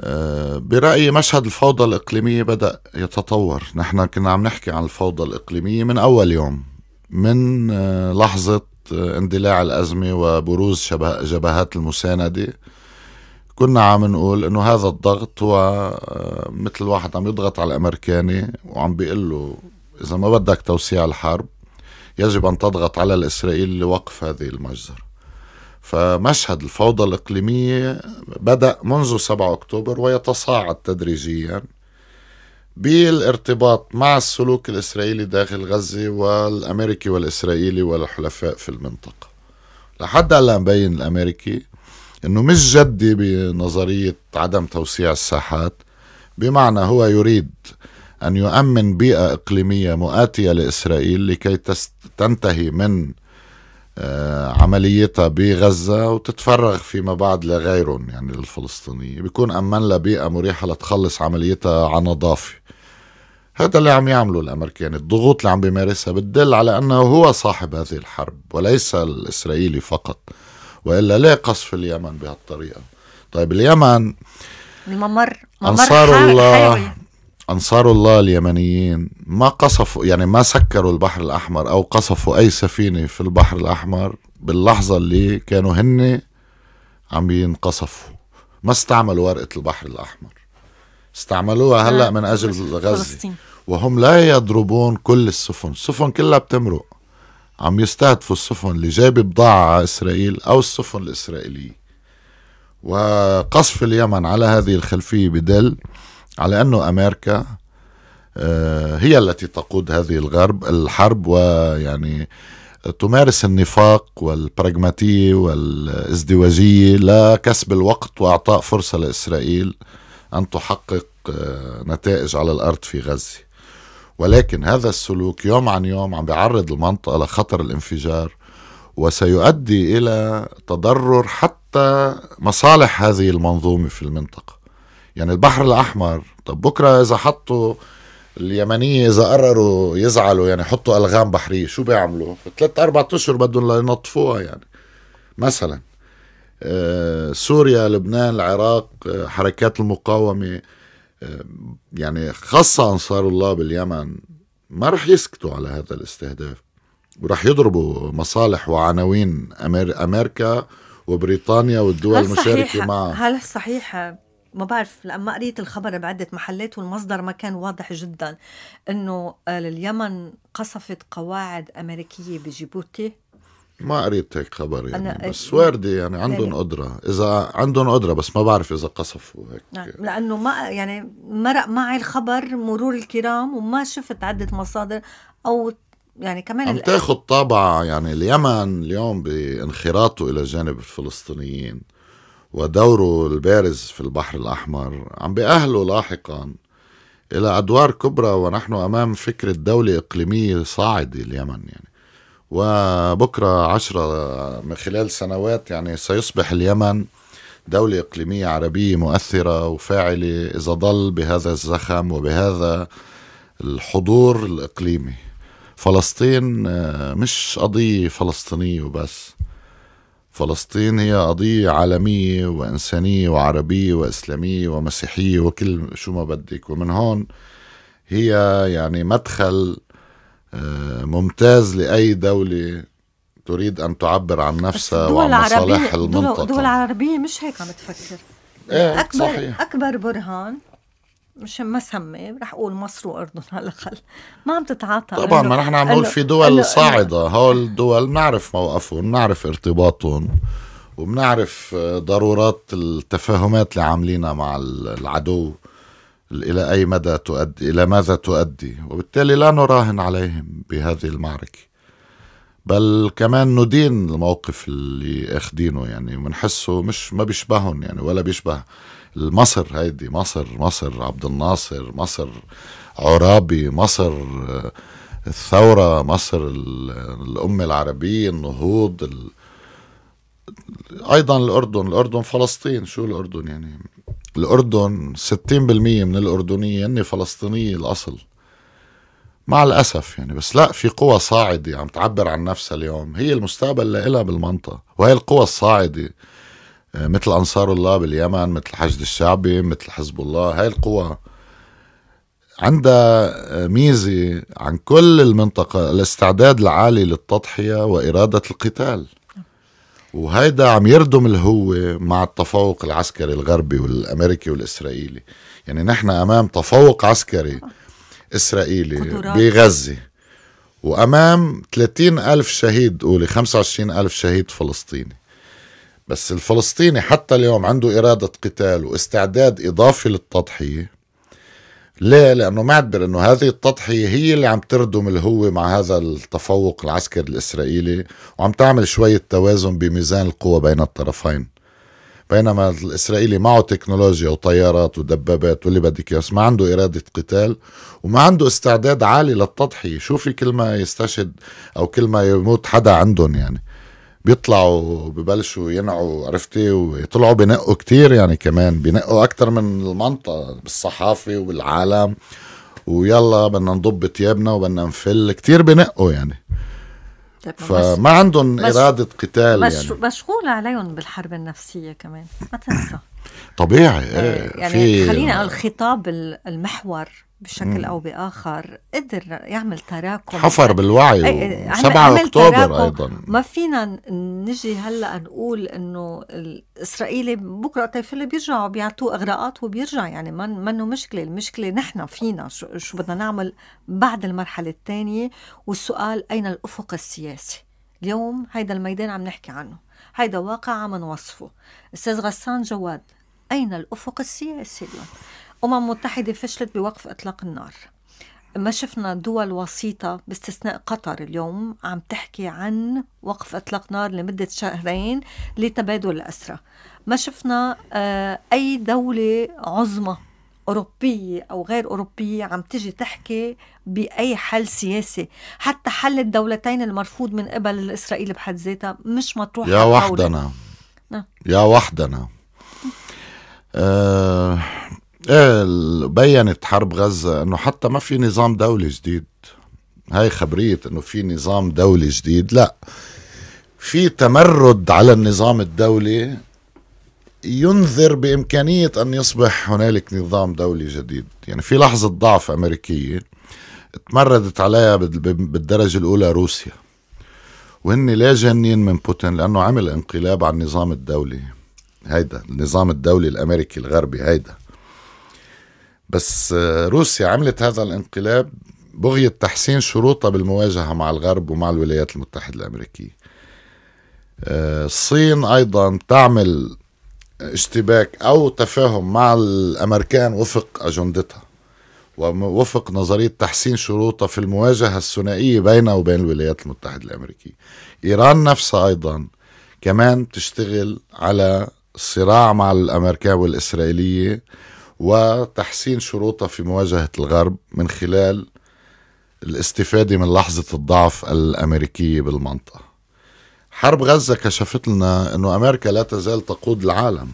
آه، برأيي مشهد الفوضى الإقليمية بدأ يتطور نحن كنا عم نحكي عن الفوضى الإقليمية من أول يوم من آه، لحظة اندلاع الأزمة وبروز جبهات المساندة كنا عم نقول انه هذا الضغط هو آه، مثل واحد عم يضغط على الامريكاني وعم بيقول له اذا ما بدك توسيع الحرب يجب ان تضغط على الاسرائيلي لوقف هذه المجزره فمشهد الفوضى الاقليميه بدا منذ 7 اكتوبر ويتصاعد تدريجيا بالارتباط مع السلوك الإسرائيلي داخل غزة والأمريكي والإسرائيلي والحلفاء في المنطقة لحد هلا مبين الأمريكي أنه مش جدي بنظرية عدم توسيع الساحات بمعنى هو يريد أن يؤمن بيئة إقليمية مؤاتية لإسرائيل لكي تنتهي من آه، عمليتها بغزة وتتفرغ فيما بعد لغيرهم يعني للفلسطينية بيكون أمن لها بيئة مريحة لتخلص عمليتها على نظافة هذا اللي عم يعمله الامريكان الضغوط اللي عم بيمارسها بتدل على انه هو صاحب هذه الحرب وليس الاسرائيلي فقط والا ليه قصف اليمن بهالطريقه طيب اليمن الممر ممر انصار الله حيوي. انصار الله اليمنيين ما قصفوا يعني ما سكروا البحر الاحمر او قصفوا اي سفينه في البحر الاحمر باللحظه اللي كانوا هن عم ينقصفوا ما استعملوا ورقه البحر الاحمر استعملوها هلا آه، من اجل غزه وهم لا يضربون كل السفن السفن كلها بتمرق عم يستهدفوا السفن اللي جايبه بضاعة على إسرائيل أو السفن الإسرائيلية وقصف اليمن على هذه الخلفية بدل على أنه أمريكا آه، هي التي تقود هذه الغرب الحرب ويعني تمارس النفاق والبراغماتية والازدواجية لكسب الوقت وإعطاء فرصة لإسرائيل أن تحقق آه، نتائج على الأرض في غزة ولكن هذا السلوك يوم عن يوم عم بيعرض المنطقة لخطر الانفجار وسيؤدي إلى تضرر حتى مصالح هذه المنظومة في المنطقة يعني البحر الأحمر طب بكرة إذا حطوا اليمنية إذا قرروا يزعلوا يعني حطوا ألغام بحرية شو بيعملوا ثلاث أربع أشهر بدهم ينطفوها يعني مثلاً سوريا لبنان العراق حركات المقاومة يعني خاصة أنصار الله باليمن ما رح يسكتوا على هذا الاستهداف ورح يضربوا مصالح وعناوين أمريكا وبريطانيا والدول المشاركة معها هل صحيح ما بعرف لما قريت الخبر بعدة محلات والمصدر ما كان واضح جدا انه اليمن قصفت قواعد امريكيه بجيبوتي ما قريت هيك خبر يعني أنا بس وارده يعني عندهم يعني- قدره اذا عندهم قدره بس ما بعرف اذا قصفوا هيك نعم، لانه ما يعني مرق معي الخبر مرور الكرام وما شفت عده مصادر او يعني كمان عم تاخذ طابع يعني اليمن اليوم بانخراطه الى جانب الفلسطينيين ودوره البارز في البحر الاحمر عم باهله لاحقا الى ادوار كبرى ونحن امام فكره دوله اقليميه صاعده اليمن يعني وبكرة عشرة من خلال سنوات يعني سيصبح اليمن دولة إقليمية عربية مؤثرة وفاعلة إذا ضل بهذا الزخم وبهذا الحضور الإقليمي فلسطين آه، مش قضية فلسطينية وبس فلسطين هي قضية عالمية وإنسانية وعربية وإسلامية ومسيحية وكل شو ما بدك ومن هون هي يعني مدخل آه، ممتاز لأي دولة تريد أن تعبر عن نفسها وعن مصالح المنطقة الدول العربية مش هيك عم تفكر ايه أكبر, صحيح. أكبر برهان مش ما سمي رح اقول مصر واردن على الاقل ما عم تتعاطى طبعا ما نحن عم نقول في دول صاعده هول الدول نعرف موقفهم بنعرف ارتباطهم وبنعرف ضرورات التفاهمات اللي عاملينها مع العدو إلى أي مدى تؤدي إلى ماذا تؤدي وبالتالي لا نراهن عليهم بهذه المعركة بل كمان ندين الموقف اللي اخدينه يعني بنحسه مش ما بيشبههم يعني ولا بيشبه مصر هيدي مصر مصر عبد الناصر مصر عرابي مصر الثورة مصر الأمة العربية النهوض أيضا الأردن الأردن فلسطين شو الأردن يعني الأردن 60% من الأردنية هن فلسطينية الأصل مع الأسف يعني بس لا في قوى صاعدة عم تعبر عن نفسها اليوم هي المستقبل لإلها بالمنطقة وهي القوى الصاعدة آه، مثل أنصار الله باليمن مثل الحشد الشعبي مثل حزب الله هاي القوى عندها آه، ميزة عن كل المنطقة الاستعداد العالي للتضحية وإرادة القتال وهيدا عم يردم الهوة مع التفوق العسكري الغربي والامريكي والاسرائيلي يعني نحن امام تفوق عسكري اسرائيلي بغزه وامام 30 الف شهيد قولي 25 الف شهيد فلسطيني بس الفلسطيني حتى اليوم عنده اراده قتال واستعداد اضافي للتضحيه ليه؟ لأنه معبر أنه هذه التضحية هي اللي عم تردم الهوة مع هذا التفوق العسكري الإسرائيلي وعم تعمل شوية توازن بميزان القوى بين الطرفين بينما الإسرائيلي معه تكنولوجيا وطيارات ودبابات واللي بدك إياه ما عنده إرادة قتال وما عنده استعداد عالي للتضحية شو في كل ما يستشهد أو كل ما يموت حدا عندهم يعني بيطلعوا ببلشوا ينعوا عرفتي ويطلعوا بنقوا كتير يعني كمان بنقوا اكتر من المنطقه بالصحافه وبالعالم ويلا بدنا نضب ثيابنا وبدنا نفل كتير بنقوا يعني طيب، فما عندهم مش... إرادة قتال مش... يعني مشغولة عليهم بالحرب النفسية كمان ما تنسى طبيعي ايه يعني خلينا الخطاب المحور بشكل مم. او باخر قدر يعمل تراكم حفر بالوعي 7 اكتوبر ايضا ما فينا نجي هلا نقول انه الاسرائيلي بكره اللي بيرجعوا بيعطوه اغراءات وبيرجع يعني ما منه مشكله المشكله نحن فينا شو, شو بدنا نعمل بعد المرحله الثانيه والسؤال اين الافق السياسي اليوم هيدا الميدان عم نحكي عنه هيدا واقع عم نوصفه استاذ غسان جواد اين الافق السياسي اليوم أمم متحدة فشلت بوقف إطلاق النار ما شفنا دول وسيطة باستثناء قطر اليوم عم تحكي عن وقف إطلاق نار لمدة شهرين لتبادل الأسرى ما شفنا آه، أي دولة عظمى أوروبية أو غير أوروبية عم تجي تحكي بأي حل سياسي حتى حل الدولتين المرفوض من قبل الإسرائيل بحد ذاتها مش مطروح يا وحدنا نعم. يا وحدنا آه ايه بينت حرب غزة انه حتى ما في نظام دولي جديد هاي خبرية انه في نظام دولي جديد لا في تمرد على النظام الدولي ينذر بإمكانية أن يصبح هنالك نظام دولي جديد يعني في لحظة ضعف أمريكية تمردت عليها بالدرجة الأولى روسيا وهن لا جانين من بوتين لأنه عمل انقلاب على النظام الدولي هيدا النظام الدولي الأمريكي الغربي هيدا بس آه، روسيا عملت هذا الانقلاب بغية تحسين شروطها بالمواجهة مع الغرب ومع الولايات المتحدة الأمريكية آه، الصين أيضا تعمل اشتباك أو تفاهم مع الأمريكان وفق أجندتها ووفق نظرية تحسين شروطها في المواجهة الثنائية بينها وبين الولايات المتحدة الأمريكية إيران نفسها أيضا كمان تشتغل على صراع مع الأمريكان والإسرائيلية وتحسين شروطها في مواجهة الغرب من خلال الاستفادة من لحظة الضعف الأمريكية بالمنطقة حرب غزة كشفت لنا أنه أمريكا لا تزال تقود العالم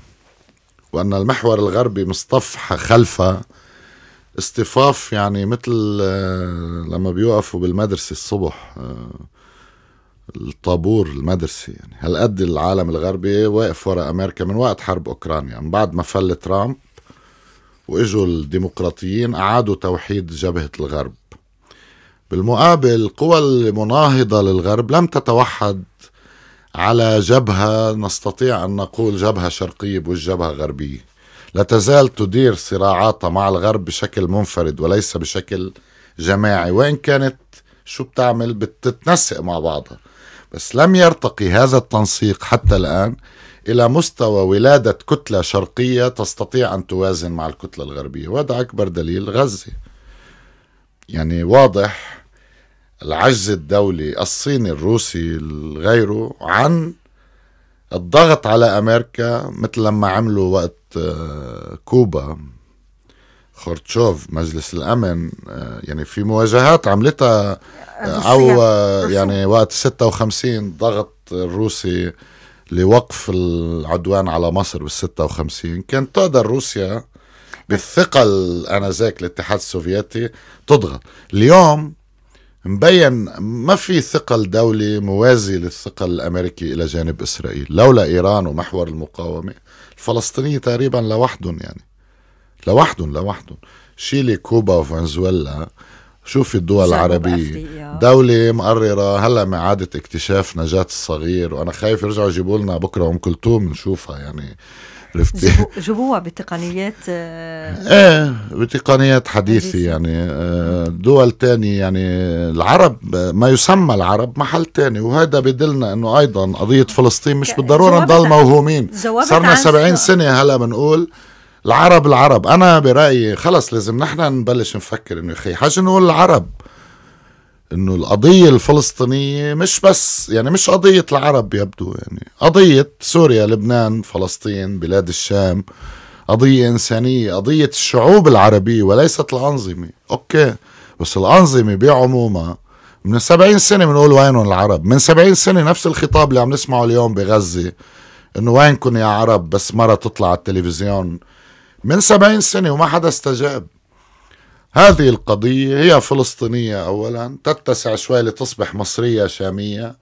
وأن المحور الغربي مصطف خلفها اصطفاف يعني مثل آه، لما بيوقفوا بالمدرسة الصبح آه، الطابور المدرسي يعني هالقد العالم الغربي واقف وراء أمريكا من وقت حرب أوكرانيا من بعد ما فل ترامب واجوا الديمقراطيين اعادوا توحيد جبهه الغرب بالمقابل القوى المناهضه للغرب لم تتوحد على جبهه نستطيع ان نقول جبهه شرقيه والجبهه غربيه لا تزال تدير صراعاتها مع الغرب بشكل منفرد وليس بشكل جماعي وان كانت شو بتعمل بتتنسق مع بعضها بس لم يرتقي هذا التنسيق حتى الان إلى مستوى ولادة كتلة شرقية تستطيع أن توازن مع الكتلة الغربية وهذا أكبر دليل غزة يعني واضح العجز الدولي الصيني الروسي غيره عن الضغط على أمريكا مثل لما عملوا وقت آه، كوبا خورتشوف مجلس الأمن آه، يعني في مواجهات عملتها أو آه، يعني وقت 56 ضغط الروسي لوقف العدوان على مصر بال 56 كانت تقدر روسيا بالثقة آنذاك الاتحاد السوفيتي تضغط اليوم مبين ما في ثقل دولي موازي للثقل الامريكي الى جانب اسرائيل، لولا ايران ومحور المقاومه الفلسطينيه تقريبا لوحدهم يعني لوحدهم لوحدهم شيلي كوبا وفنزويلا شوفي الدول العربية آه. دولة مقررة هلا مع عادة اكتشاف نجاة الصغير وأنا خايف يرجعوا يجيبوا لنا بكرة أم كلثوم نشوفها يعني رفتي جبوها بتقنيات آه، ايه بتقنيات حديثة, يعني آه، دول تانية يعني العرب ما يسمى العرب محل تاني وهذا بدلنا انه ايضا قضية فلسطين مش بالضرورة نضل موهومين صرنا 70 سنة هلا بنقول العرب العرب انا برايي خلص لازم نحن نبلش نفكر انه يا حاجه نقول العرب انه القضيه الفلسطينيه مش بس يعني مش قضيه العرب يبدو يعني قضيه سوريا لبنان فلسطين بلاد الشام قضيه انسانيه قضيه الشعوب العربيه وليست الانظمه اوكي بس الانظمه بعمومها من 70 سنه بنقول وينهم العرب من 70 سنه نفس الخطاب اللي عم نسمعه اليوم بغزه انه وينكم يا عرب بس مره تطلع على التلفزيون من سبعين سنة وما حدا استجاب هذه القضية هي فلسطينية أولا تتسع شوي لتصبح مصرية شامية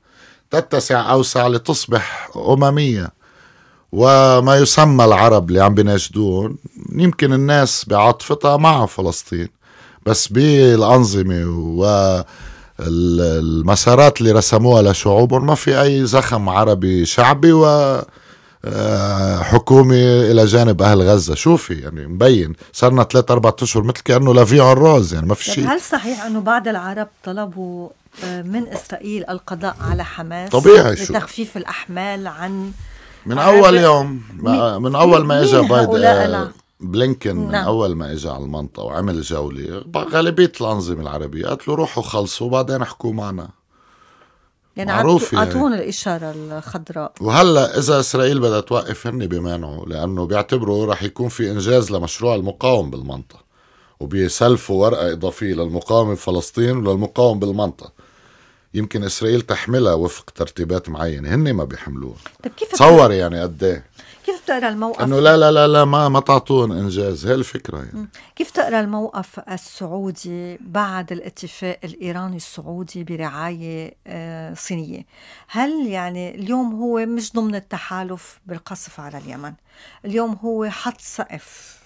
تتسع أوسع لتصبح أممية وما يسمى العرب اللي عم بيناشدون يمكن الناس بعاطفتها مع فلسطين بس بالأنظمة و المسارات اللي رسموها لشعوبهم ما في أي زخم عربي شعبي و آه، حكومة إلى جانب أهل غزة شوفي يعني مبين صرنا ثلاث أربع أشهر مثل كأنه لا في عراز يعني ما في شيء هل صحيح أنه بعض العرب طلبوا آه، من إسرائيل القضاء على حماس طبيعي شو لتخفيف الأحمال عن من أول يوم من أول ما إجا بايدن بلينكن من نعم. اول ما اجى على المنطقه وعمل جوله غالبيه الانظمه العربيه قالت له روحوا خلصوا وبعدين احكوا معنا يعني معروف يعني اعطونا الاشاره الخضراء وهلا اذا اسرائيل بدها توقف هن بمانعوا لانه بيعتبروا رح يكون في انجاز لمشروع المقاوم بالمنطقه وبيسلفوا ورقه اضافيه للمقاومه بفلسطين وللمقاوم بالمنطقه يمكن اسرائيل تحملها وفق ترتيبات معينه هن ما بيحملوها طيب كيف تصور يعني قد ايه كيف بتقرا الموقف؟ انه لا لا لا لا ما ما تعطون انجاز، هي الفكره يعني كيف بتقرا الموقف السعودي بعد الاتفاق الايراني السعودي برعايه آه، صينيه؟ هل يعني اليوم هو مش ضمن التحالف بالقصف على اليمن، اليوم هو حط سقف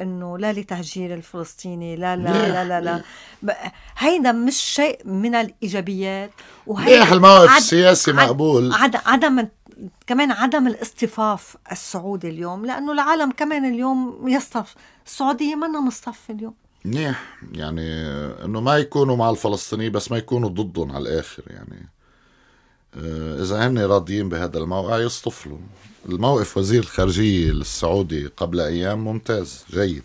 انه لا لتهجير الفلسطيني لا لا لا لا لا, لا. هيدا مش شيء من الايجابيات وهيدا الموقف السياسي مقبول عد عدم كمان عدم الاصطفاف السعودي اليوم لانه العالم كمان اليوم يصطف السعوديه منا مصطف اليوم منيح يعني انه ما يكونوا مع الفلسطينيين بس ما يكونوا ضدهم على الاخر يعني آه، اذا هن راضيين بهذا الموقع يصطفلوا الموقف وزير الخارجيه السعودي قبل ايام ممتاز جيد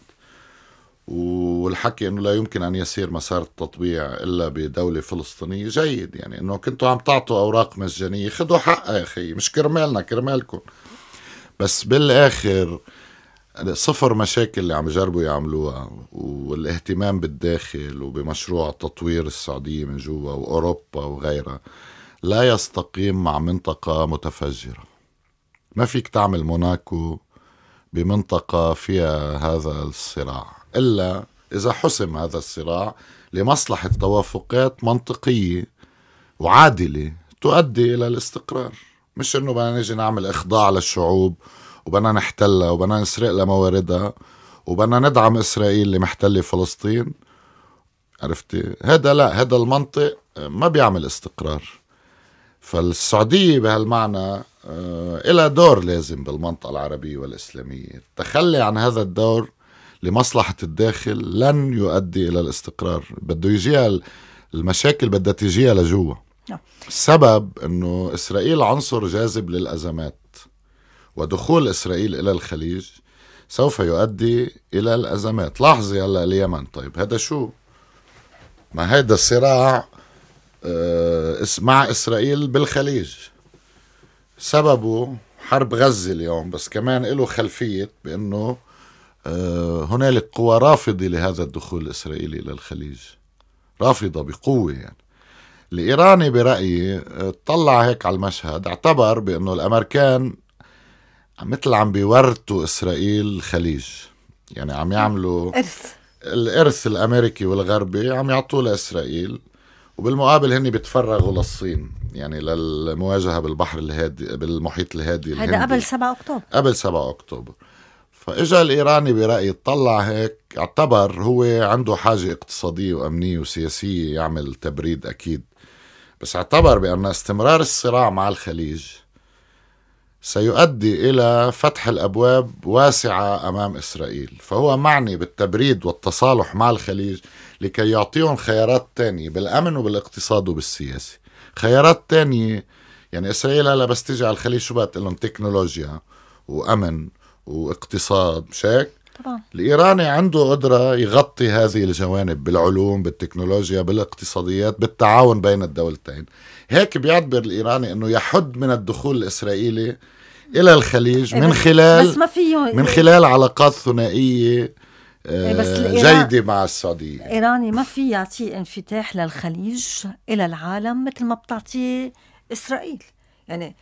والحكي انه لا يمكن ان يسير مسار التطبيع الا بدوله فلسطينيه جيد يعني انه كنتوا عم تعطوا اوراق مجانيه خذوا حقها يا اخي مش كرمالنا كرمالكم بس بالاخر صفر مشاكل اللي عم يجربوا يعملوها والاهتمام بالداخل وبمشروع تطوير السعوديه من جوا واوروبا وغيرها لا يستقيم مع منطقه متفجره ما فيك تعمل موناكو بمنطقه فيها هذا الصراع إلا إذا حسم هذا الصراع لمصلحة توافقات منطقية وعادلة تؤدي إلى الاستقرار مش إنه بدنا نجي نعمل إخضاع للشعوب وبدنا نحتلها وبدنا نسرق لها مواردها وبدنا ندعم إسرائيل اللي محتلة فلسطين عرفتي هذا لا هذا المنطق ما بيعمل استقرار فالسعودية بهالمعنى آه، إلى دور لازم بالمنطقة العربية والإسلامية التخلي عن هذا الدور لمصلحة الداخل لن يؤدي إلى الاستقرار بده يجيها المشاكل بدها تجيها لجوا السبب نعم. أنه إسرائيل عنصر جاذب للأزمات ودخول إسرائيل إلى الخليج سوف يؤدي إلى الأزمات لاحظي هلا اليمن طيب هذا شو ما هيدا الصراع آه، مع إسرائيل بالخليج سببه حرب غزة اليوم بس كمان له خلفية بأنه آه، هنالك قوى رافضة لهذا الدخول الإسرائيلي إلى الخليج رافضة بقوة يعني الإيراني برأيي آه، طلع هيك على المشهد اعتبر بأنه الأمريكان مثل عم بيورتوا إسرائيل الخليج يعني عم يعملوا إرث الإرث الأمريكي والغربي عم يعطوه لإسرائيل وبالمقابل هن بيتفرغوا للصين يعني للمواجهه بالبحر الهادي بالمحيط الهادي هذا قبل 7 اكتوبر قبل 7 اكتوبر فاجا الايراني برايي طلع هيك اعتبر هو عنده حاجه اقتصاديه وامنيه وسياسيه يعمل تبريد اكيد بس اعتبر بان استمرار الصراع مع الخليج سيؤدي الى فتح الابواب واسعه امام اسرائيل فهو معني بالتبريد والتصالح مع الخليج لكي يعطيهم خيارات تانية بالامن وبالاقتصاد وبالسياسه خيارات تانية يعني اسرائيل هلا بس تيجي على الخليج شو بقى تقول لهم تكنولوجيا وامن واقتصاد مش هيك؟ طبعا. الإيراني عنده قدرة يغطي هذه الجوانب بالعلوم بالتكنولوجيا بالاقتصاديات بالتعاون بين الدولتين هيك بيعتبر الإيراني أنه يحد من الدخول الإسرائيلي إلى الخليج من خلال بس ما فيه من خلال علاقات ثنائية إيه، آه، جيدة مع السعودية الإيراني ما في يعطي انفتاح للخليج إلى العالم مثل ما بتعطيه إسرائيل يعني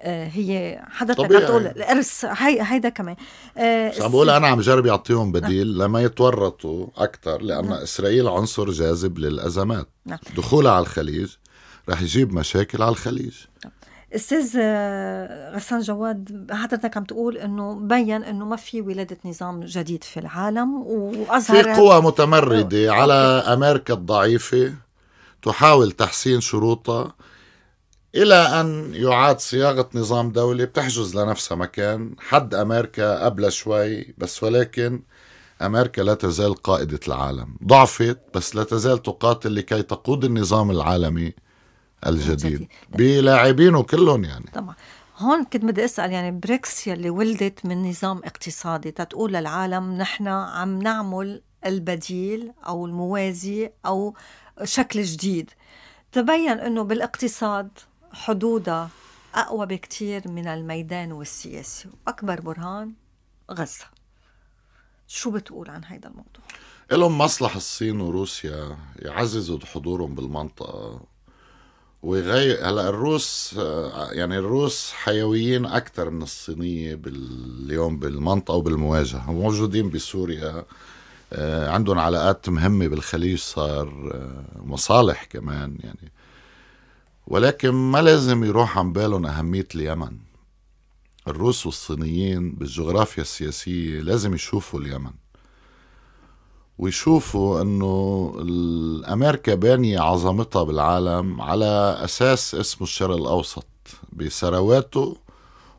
آه، هي حضرتك عم تقول الارث هي هيدا كمان آه، بس عم بقول انا عم جرب يعطيهم بديل نعم. لما يتورطوا اكثر لان نعم. اسرائيل عنصر جاذب للازمات نعم. دخولها على الخليج رح يجيب مشاكل على الخليج استاذ آه، غسان جواد حضرتك عم تقول انه بين انه ما في ولاده نظام جديد في العالم واظهر في قوى متمرده على امريكا الضعيفه تحاول تحسين شروطها إلى أن يعاد صياغة نظام دولي بتحجز لنفسها مكان حد أمريكا قبل شوي بس ولكن أمريكا لا تزال قائدة العالم ضعفت بس لا تزال تقاتل لكي تقود النظام العالمي الجديد بلاعبينه كلهم يعني طبعا هون كنت بدي اسال يعني بريكس يلي ولدت من نظام اقتصادي تتقول للعالم نحن عم نعمل البديل او الموازي او شكل جديد تبين انه بالاقتصاد حدودها أقوى بكتير من الميدان والسياسي وأكبر برهان غزة شو بتقول عن هذا الموضوع؟ إلهم مصلحة الصين وروسيا يعززوا حضورهم بالمنطقة ويغير هلا الروس يعني الروس حيويين اكثر من الصينيه بال... اليوم بالمنطقه وبالمواجهه موجودين بسوريا آه، عندهم علاقات مهمه بالخليج صار آه، مصالح كمان يعني ولكن ما لازم يروح عن بالهم أهمية اليمن الروس والصينيين بالجغرافيا السياسية لازم يشوفوا اليمن ويشوفوا انه امريكا بانيه عظمتها بالعالم على اساس اسمه الشرق الاوسط بثرواته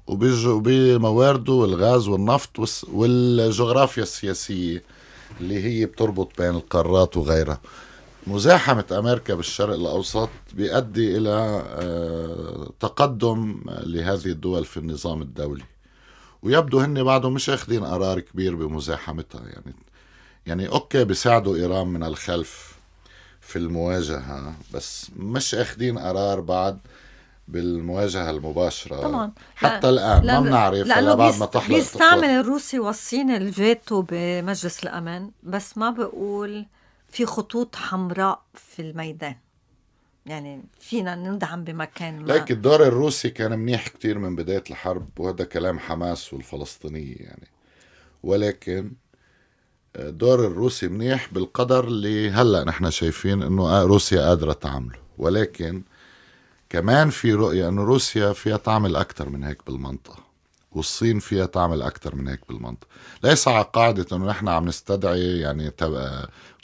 وبموارده والغاز والنفط والجغرافيا السياسيه اللي هي بتربط بين القارات وغيرها مزاحمة أمريكا بالشرق الأوسط بيؤدي إلى آه، تقدم لهذه الدول في النظام الدولي ويبدو هن بعدهم مش أخذين قرار كبير بمزاحمتها يعني يعني أوكي بيساعدوا إيران من الخلف في المواجهة بس مش أخذين قرار بعد بالمواجهه المباشره طبعا حتى لا الان لا ما بنعرف لأنه بعد ما تحلق بيستعمل الروسي والصيني الفيتو بمجلس الامن بس ما بقول في خطوط حمراء في الميدان يعني فينا ندعم بمكان ما لكن الدار الروسي كان منيح كتير من بداية الحرب وهذا كلام حماس والفلسطينية يعني ولكن آه، دور الروسي منيح بالقدر اللي هلا نحن شايفين انه آه، روسيا قادره تعمله ولكن كمان في رؤيه انه روسيا فيها تعمل اكثر من هيك بالمنطقه والصين فيها تعمل أكثر من هيك بالمنطقة ليس على قاعدة أنه نحن عم نستدعي يعني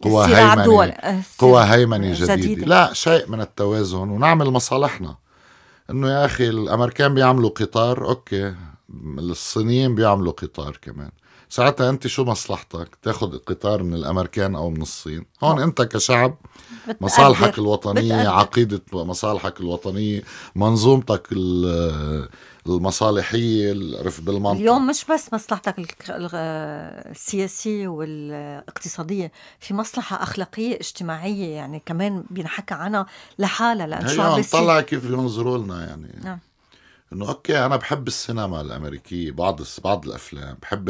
قوى هيمنة آه، قوى هيمنة جديدة. جديدة لا شيء من التوازن ونعمل مصالحنا انه يا اخي الامريكان بيعملوا قطار اوكي الصينيين بيعملوا قطار كمان ساعتها انت شو مصلحتك تاخذ قطار من الامريكان او من الصين هون انت كشعب مصالحك الوطنيه عقيده مصالحك الوطنيه منظومتك المصالحيه بالمنطقه اليوم مش بس مصلحتك السياسيه والاقتصاديه في مصلحه اخلاقيه اجتماعيه يعني كمان بينحكى عنها لحالها لان شو عم نطلع كيف بينظروا لنا يعني نعم انه اوكي انا بحب السينما الامريكيه بعض بعض الافلام بحب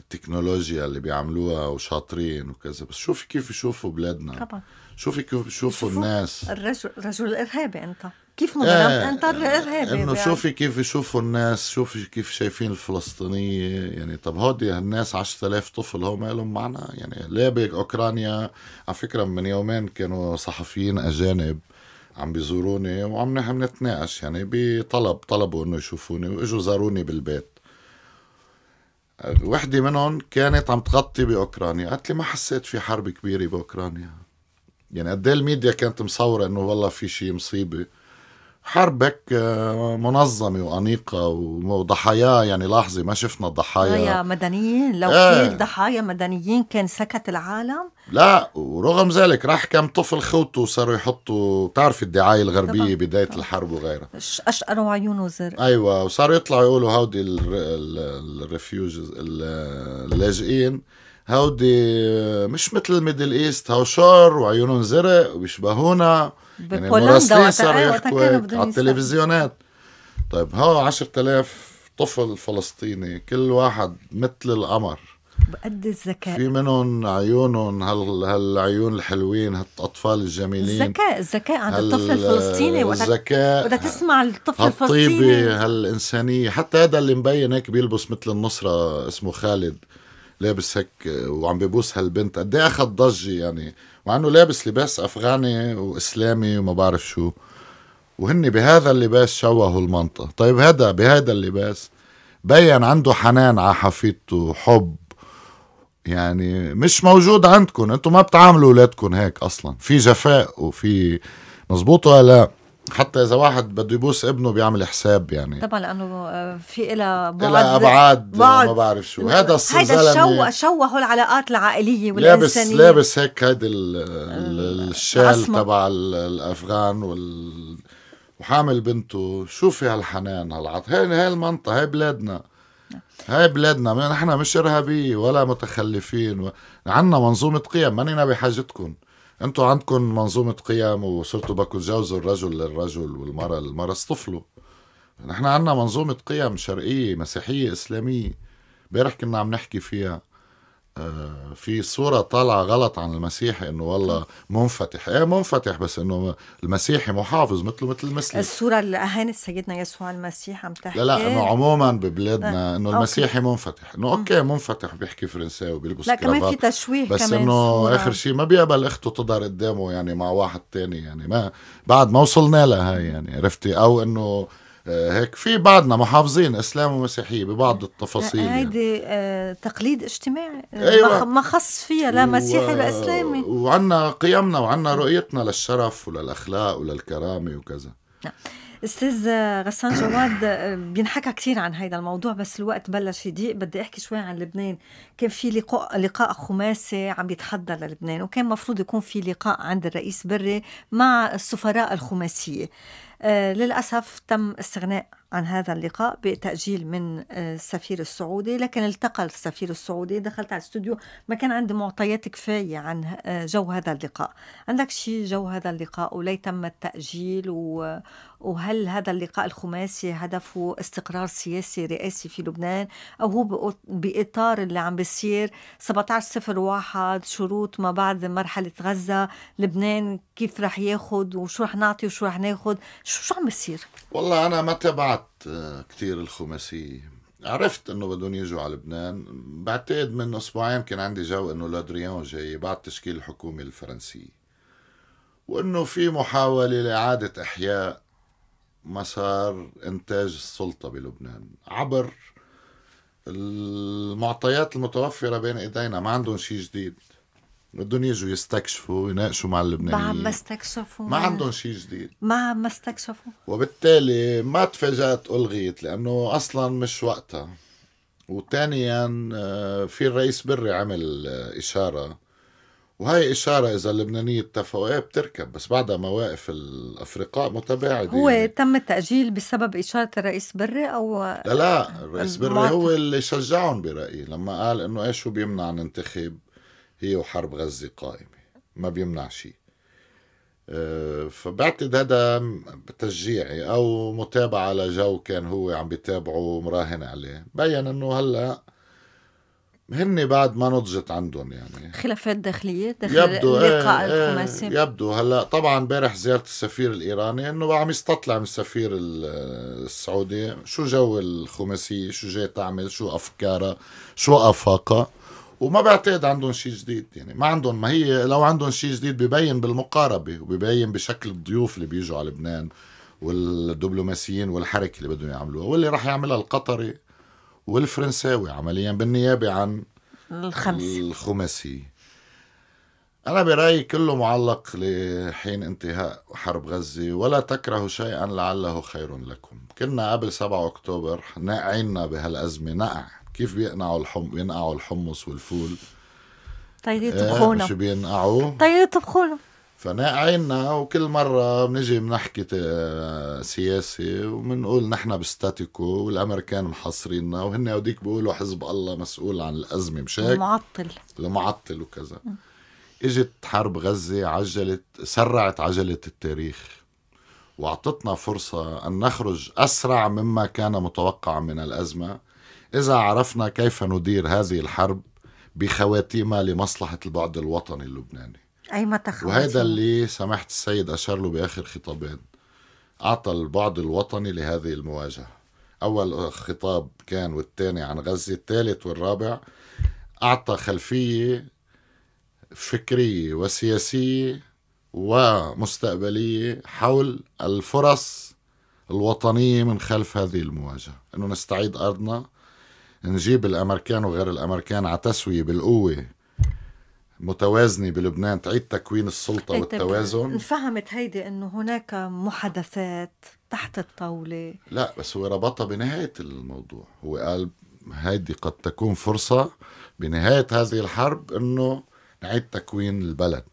التكنولوجيا اللي بيعملوها وشاطرين وكذا بس شوفي كيف يشوفوا بلادنا طبعا شوفي كيف يشوفوا الناس الرجل رجل ارهابي انت كيف آه، مضرب انطر ارهابي انه يعني. شوفي كيف يشوفوا الناس شوفي كيف شايفين الفلسطينيه يعني طب هودي هالناس 10000 طفل ما لهم معنى يعني ليه باوكرانيا على فكره من يومين كانوا صحفيين اجانب عم بيزوروني وعم نحن نتناقش يعني بطلب طلبوا انه يشوفوني واجوا زاروني بالبيت وحدة منهم كانت عم تغطي باوكرانيا قالت لي ما حسيت في حرب كبيرة باوكرانيا يعني قد إيه الميديا كانت مصورة انه والله في شيء مصيبة حربك آه، منظمة وأنيقة وضحايا يعني لاحظي ما شفنا ضحايا مدنيين لو آه. في ضحايا مدنيين كان سكت العالم لا ورغم ذلك راح كم طفل خوته وصاروا يحطوا بتعرفي الدعاية الغربية طبعا. بداية طبعا. الحرب وغيرها أشقر عيونه زرق أيوة وصاروا يطلعوا يقولوا هودي الريفيوجز اللاجئين هودي آه، مش مثل الميدل ايست هاو شر وعيونهم زرق وبيشبهونا يعني صار أيوة، يحكوا على التلفزيونات طيب هو 10000 طفل فلسطيني كل واحد مثل القمر بقد الذكاء في منهم عيونهم هال هالعيون الحلوين هالاطفال الجميلين الذكاء الذكاء عند الطفل الفلسطيني الذكاء بدك تسمع الطفل الفلسطيني هالطيبه هالانسانيه حتى هذا اللي مبين هيك بيلبس مثل النصره اسمه خالد لابس هيك وعم ببوس هالبنت قد ايه اخذ ضجه يعني مع انه لابس لباس افغاني واسلامي وما بعرف شو وهن بهذا اللباس شوهوا المنطقه طيب هذا بهذا اللباس بين عنده حنان على حفيدته وحب يعني مش موجود عندكم انتم ما بتعاملوا اولادكم هيك اصلا في جفاء وفي مزبوط ولا لا حتى اذا واحد بده يبوس ابنه بيعمل حساب يعني طبعا لانه آه، في لها بعد لها ابعاد ما بعرف شو هذا الزلمه هذا شو شوه العلاقات العائليه والانسانيه لابس لابس هيك هيدي الشال تبع الافغان وال وحامل بنته شوفي هالحنان هالعط هي هاي المنطقه هي بلادنا هاي بلادنا نحن مش ارهابيه ولا متخلفين و... عندنا منظومه قيم ماننا بحاجتكم انتو عندكم منظومه قيم وصرتوا بدكم تجوزوا الرجل للرجل والمراه للمراه اصطفلوا نحن عندنا منظومه قيم شرقيه مسيحيه اسلاميه امبارح كنا عم نحكي فيها آه، في صورة طالعة غلط عن المسيحي انه والله منفتح، ايه منفتح بس انه المسيحي محافظ مثله مثل المسلم الصورة اللي اهانت سيدنا يسوع المسيح عم تحكي لا لا انه عموما ببلادنا آه، انه المسيحي منفتح، انه اوكي منفتح بيحكي فرنساوي وبيلبس لا كمان في تشويه بس كمان انه اخر شيء ما بيقبل اخته تظهر قدامه يعني مع واحد تاني يعني ما بعد ما وصلنا لها يعني عرفتي او انه هيك في بعضنا محافظين اسلام ومسيحيه ببعض التفاصيل هيدي يعني. آه، تقليد اجتماعي آه، أيوة. ما خص فيها لا مسيحي لا اسلامي وعنا قيمنا وعنا رؤيتنا للشرف وللاخلاق وللكرامه وكذا نعم. استاذ غسان جواد آه، بينحكى كثير عن هذا الموضوع بس الوقت بلش يضيق بدي احكي شوي عن لبنان كان في لقاء لقاء خماسي عم يتحضر للبنان وكان مفروض يكون في لقاء عند الرئيس بري مع السفراء الخماسيه آه، للأسف تم استغناء عن هذا اللقاء بتأجيل من آه، السفير السعودي لكن التقى السفير السعودي دخلت على الاستوديو ما كان عندي معطيات كفاية عن آه، جو هذا اللقاء عندك شيء جو هذا اللقاء ولي تم التأجيل و وهل هذا اللقاء الخماسي هدفه استقرار سياسي رئاسي في لبنان أو هو بإطار اللي عم بيصير 1701 شروط ما بعد مرحلة غزة لبنان كيف رح ياخذ وشو رح نعطي وشو رح ناخذ شو, شو عم بيصير والله أنا ما تابعت آه، كثير الخماسية عرفت انه بدهم يجوا على لبنان بعتقد من اسبوعين كان عندي جو انه لادريان جاي بعد تشكيل الحكومه الفرنسيه وانه في محاوله لاعاده احياء مسار إنتاج السلطة بلبنان عبر المعطيات المتوفرة بين إيدينا ما عندهم شيء جديد بدهم يجوا يستكشفوا ويناقشوا مع اللبنانيين ما عم استكشفوا ما عندهم شيء جديد ما عم استكشفوا وبالتالي ما تفاجأت ألغيت لأنه أصلا مش وقتها وثانيا آه، في الرئيس بري عمل آه، إشارة وهي إشارة إذا اللبنانية اتفقوا إيه بتركب بس بعدها مواقف الأفرقاء متباعدة هو يعني. تم التأجيل بسبب إشارة الرئيس بري أو لا لا الرئيس بري هو اللي شجعهم برأيي لما قال إنه إيش شو بيمنع ننتخب هي وحرب غزة قائمة ما بيمنع شيء آه، فبعتقد هذا تشجيعي او متابعه لجو كان هو عم بيتابعه ومراهن عليه بين انه هلا هن بعد ما نضجت عندهم يعني خلافات داخلية داخل يبدو إيه،, ايه الخماسي ايه يبدو هلا طبعا امبارح زيارة السفير الإيراني إنه عم يستطلع من السفير السعودي شو جو الخماسية شو جاي تعمل شو أفكارها شو آفاقها وما بعتقد عندهم شيء جديد يعني ما عندهم ما هي لو عندهم شيء جديد ببين بالمقاربة وببين بشكل الضيوف اللي بيجوا على لبنان والدبلوماسيين والحركة اللي بدهم يعملوها واللي راح يعملها القطري والفرنساوي عمليا بالنيابة عن الخمسي الخمسي أنا برأيي كله معلق لحين انتهاء حرب غزة ولا تكرهوا شيئا لعله خير لكم كنا قبل 7 أكتوبر نقعنا بهالأزمة نقع كيف بيقنعوا الحم بينقعوا الحمص والفول طيب آه، يطبخونه شو بينقعوا طيب يطبخونه فناقعنا وكل مرة بنجي بنحكي سياسي وبنقول نحن بستاتيكو والأمريكان محاصريننا وهن هوديك بيقولوا حزب الله مسؤول عن الأزمة مش هيك؟ المعطل المعطل وكذا اجت حرب غزة عجلت سرعت عجلة التاريخ واعطتنا فرصة أن نخرج أسرع مما كان متوقع من الأزمة إذا عرفنا كيف ندير هذه الحرب بخواتيمها لمصلحة البعد الوطني اللبناني أي متى وهذا اللي سماحة السيد أشار له بآخر خطابين أعطى البعد الوطني لهذه المواجهة أول خطاب كان والثاني عن غزة الثالث والرابع أعطى خلفية فكرية وسياسية ومستقبلية حول الفرص الوطنية من خلف هذه المواجهة أنه نستعيد أرضنا نجيب الأمريكان وغير الأمريكان على تسوية بالقوة متوازنة بلبنان تعيد تكوين السلطة إيه طيب، والتوازن انفهمت هيدي أنه هناك محادثات تحت الطاولة لا بس هو ربطها بنهاية الموضوع هو قال هيدي قد تكون فرصة بنهاية هذه الحرب أنه نعيد تكوين البلد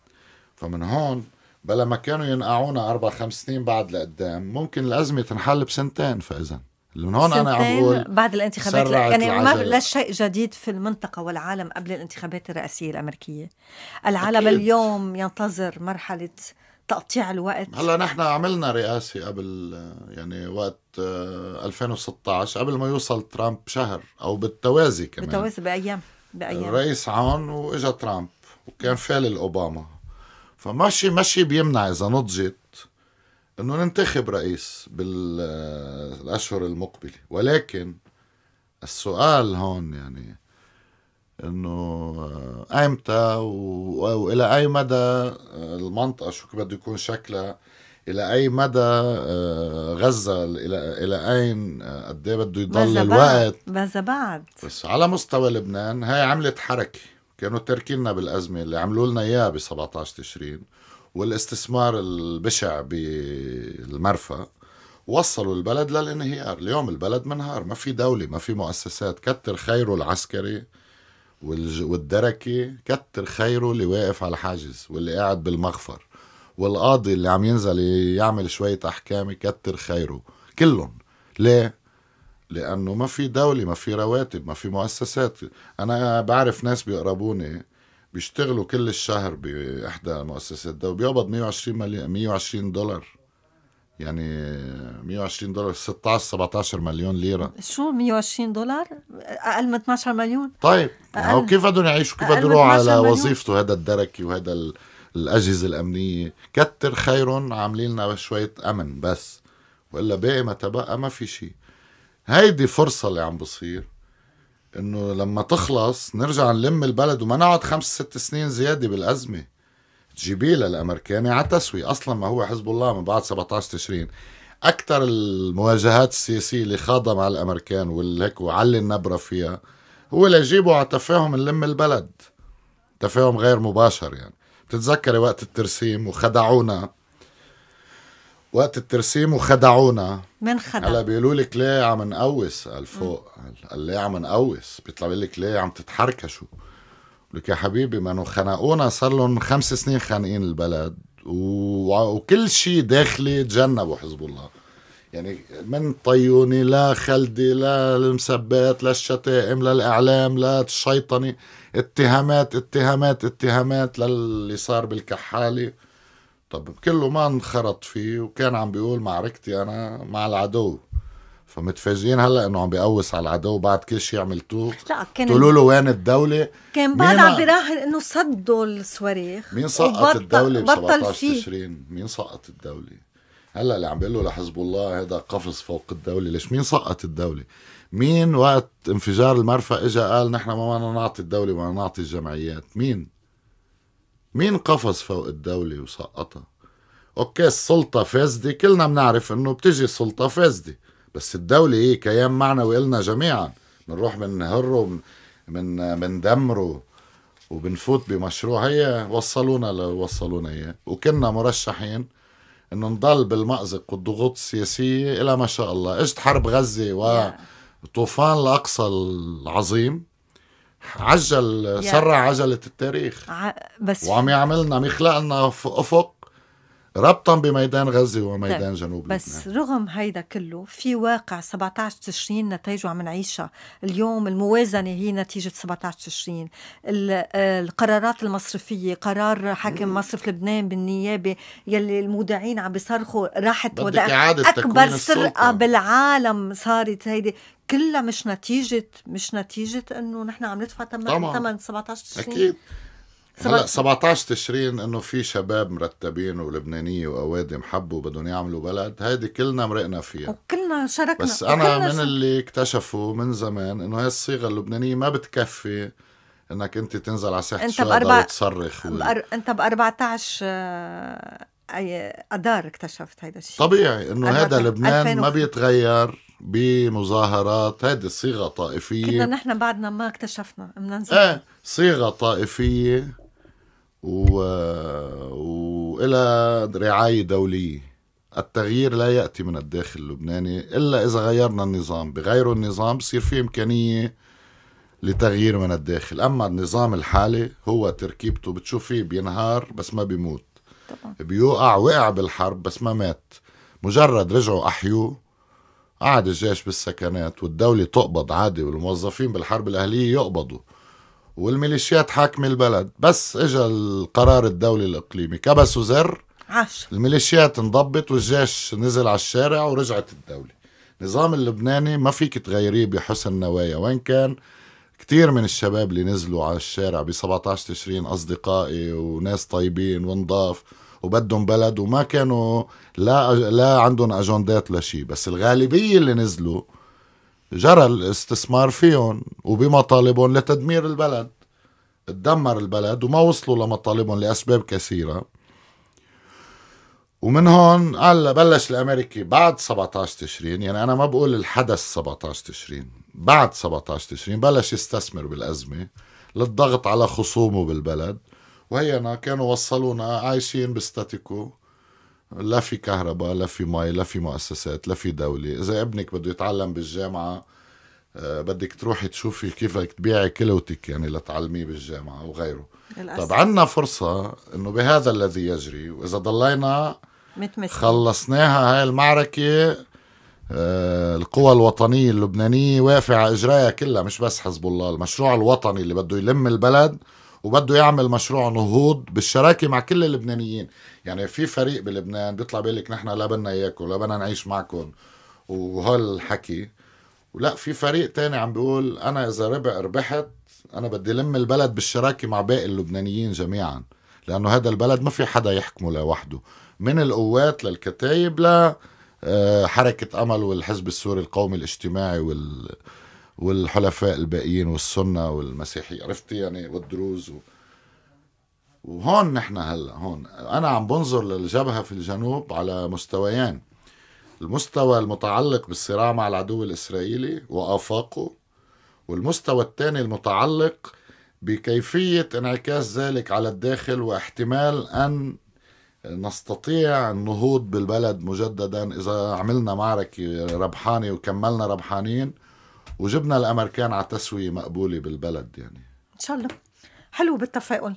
فمن هون بلا ما كانوا ينقعونا أربع خمس سنين بعد لقدام ممكن الأزمة تنحل بسنتين فإذا من هون انا عم بقول بعد الانتخابات يعني ما لا شيء جديد في المنطقه والعالم قبل الانتخابات الرئاسيه الامريكيه العالم أكيد. اليوم ينتظر مرحله تقطيع الوقت هلا نحن عملنا رئاسه قبل يعني وقت 2016 آه، قبل ما يوصل ترامب شهر او بالتوازي كمان بالتوازي بايام بايام الرئيس عون واجا ترامب وكان فال الاوباما فماشي ماشي بيمنع اذا نضجت انه ننتخب رئيس بالاشهر المقبله ولكن السؤال هون يعني انه آه، ايمتى والى اي مدى آه، المنطقه شو بده يكون شكلها الى اي مدى آه، غزه الى الى اين قد ايه بده يضل الوقت ماذا بعد بس على مستوى لبنان هاي عملت حركه كانوا تركينا بالازمه اللي عملوا لنا اياها ب 17 تشرين والاستثمار البشع بالمرفأ وصلوا البلد للانهيار اليوم البلد منهار ما في دولة ما في مؤسسات كتر خيره العسكري والدركي كتر خيره اللي واقف على الحاجز واللي قاعد بالمغفر والقاضي اللي عم ينزل يعمل شوية أحكام كتر خيره كلهم ليه؟ لأنه ما في دولة ما في رواتب ما في مؤسسات أنا بعرف ناس بيقربوني بيشتغلوا كل الشهر باحدى مؤسسات ده وبيقبض 120 مليون 120 دولار يعني 120 دولار 16 17 مليون ليره شو 120 دولار اقل من 12 مليون طيب هو كيف بدهم يعيشوا كيف بدهم يروحوا على وظيفته هذا الدركي وهذا الاجهزه الامنيه كتر خيرهم عاملين لنا شويه امن بس والا باقي ما تبقى ما في شيء هيدي فرصه اللي عم بصير انه لما تخلص نرجع نلم البلد وما نقعد خمس ست سنين زياده بالازمه تجيبي للامريكاني على تسوي اصلا ما هو حزب الله من بعد 17 تشرين اكثر المواجهات السياسيه اللي خاضها مع الامريكان والهيك وعلي النبره فيها هو ليجيبوا على تفاهم نلم البلد تفاهم غير مباشر يعني بتتذكري وقت الترسيم وخدعونا وقت الترسيم وخدعونا من خدع؟ هلا بيقولوا لك ليه عم نقوس قال فوق قال ليه عم نقوس بيطلع بيقول لك ليه عم تتحركشوا لك يا حبيبي ما انه خنقونا صار لهم خمس سنين خانقين البلد و... وكل شيء داخلي تجنبوا حزب الله يعني من طيوني لا خلدي لا المسبات لا الشتائم لا الاعلام لا الشيطنه اتهامات اتهامات اتهامات للي صار بالكحاله طب كله ما انخرط فيه وكان عم بيقول معركتي انا مع العدو فمتفاجئين هلا انه عم بيقوس على العدو بعد كل شيء عملتوه لا كان قولوا له وين الدوله كان بعد عم بيراهن انه صدوا الصواريخ مين سقط الدوله ب 17 تشرين مين سقط الدوله هلا اللي عم بيقول له لحزب الله هذا قفز فوق الدوله ليش مين سقط الدوله مين وقت انفجار المرفأ اجى قال نحن ما بدنا نعطي الدوله ما نعطي الجمعيات مين مين قفز فوق الدولة وسقطها اوكي السلطة فاسدة كلنا بنعرف انه بتجي سلطة فاسدة بس الدولة هي إيه؟ كيان معنوي إلنا جميعا بنروح بنهره من بندمره وبنفوت بمشروع هي وصلونا وصلونا اياه وكنا مرشحين انه نضل بالمأزق والضغوط السياسية الى ما شاء الله اجت حرب غزة وطوفان الاقصى العظيم عجل سرع عجله التاريخ ع... بس وعم يعملنا عم يخلق لنا افق ربطا بميدان غزه وميدان طيب، جنوب بس لبنان. رغم هيدا كله في واقع 17 تشرين نتائجه عم نعيشها اليوم الموازنه هي نتيجه 17 تشرين القرارات المصرفيه قرار حاكم مصرف لبنان بالنيابه يلي المودعين عم بيصرخوا راحت اكبر سرقه بالعالم صارت هيدي كلها مش نتيجه مش نتيجه انه نحن عم ندفع ثمن ثمن 17 تشرين اكيد هلا 17 تشرين انه في شباب مرتبين ولبنانيه واوادم حبوا بدهم يعملوا بلد هيدي كلنا مرقنا فيها وكلنا شاركنا بس انا من اللي اكتشفوا من زمان انه هاي الصيغه اللبنانيه ما بتكفي انك انت تنزل على ساحه انت بأربع... وتصرخ و... بأر... انت ب 14 آه، اي اذار اكتشفت هيدا الشيء طبيعي انه هذا لبنان ما بيتغير بمظاهرات هذه صيغه طائفية كنا نحن بعدنا ما اكتشفنا بدنا ايه صيغة طائفية و... وإلى رعاية دولية التغيير لا يأتي من الداخل اللبناني إلا إذا غيرنا النظام بغيروا النظام بصير في إمكانية لتغيير من الداخل أما النظام الحالي هو تركيبته بتشوفيه بينهار بس ما بيموت طبعا. بيوقع وقع بالحرب بس ما مات مجرد رجعوا أحيوه قعد الجيش بالسكنات والدولة تقبض عادي والموظفين بالحرب الأهلية يقبضوا والميليشيات حاكمة البلد بس إجا القرار الدولي الإقليمي كبسوا زر عاش الميليشيات انضبط والجيش نزل على الشارع ورجعت الدولة النظام اللبناني ما فيك تغيريه بحسن نوايا وين كان كتير من الشباب اللي نزلوا على الشارع ب 17 تشرين أصدقائي وناس طيبين ونضاف وبدهم بلد وما كانوا لا لا عندهم اجندات لشيء بس الغالبيه اللي نزلوا جرى الاستثمار فيهم وبمطالبهم لتدمير البلد تدمر البلد وما وصلوا لمطالبهم لاسباب كثيره ومن هون قال بلش الامريكي بعد 17 تشرين يعني انا ما بقول الحدث 17 تشرين بعد 17 تشرين بلش يستثمر بالازمه للضغط على خصومه بالبلد وهينا كانوا وصلونا عايشين بستاتيكو لا في كهرباء لا في مي لا في مؤسسات لا في دولة إذا ابنك بده يتعلم بالجامعة آه، بدك تروحي تشوفي كيف بدك تبيعي كلوتك يعني لتعلميه بالجامعة وغيره للأسف. طب عنا فرصة إنه بهذا الذي يجري وإذا ضلينا متمثل. خلصناها هاي المعركة آه، القوى الوطنية اللبنانية واقفة على إجرائها كلها مش بس حزب الله المشروع الوطني اللي بده يلم البلد وبده يعمل مشروع نهوض بالشراكه مع كل اللبنانيين يعني في فريق بلبنان بيطلع بيقول لك نحن لا بدنا اياكم لا بدنا نعيش معكم وهالحكي ولا في فريق تاني عم بيقول انا اذا ربع ربحت انا بدي لم البلد بالشراكه مع باقي اللبنانيين جميعا لانه هذا البلد ما في حدا يحكمه لوحده من القوات للكتايب ل آه، حركة أمل والحزب السوري القومي الاجتماعي وال والحلفاء الباقيين والسنه والمسيحيه عرفتي يعني والدروز و... وهون نحن هلا هون انا عم بنظر للجبهه في الجنوب على مستويان المستوى المتعلق بالصراع مع العدو الاسرائيلي وافاقه والمستوى الثاني المتعلق بكيفيه انعكاس ذلك على الداخل واحتمال ان نستطيع النهوض بالبلد مجددا اذا عملنا معركه ربحانه وكملنا ربحانين وجبنا الامريكان على تسويه مقبوله بالبلد يعني ان شاء الله حلو بالتفاؤل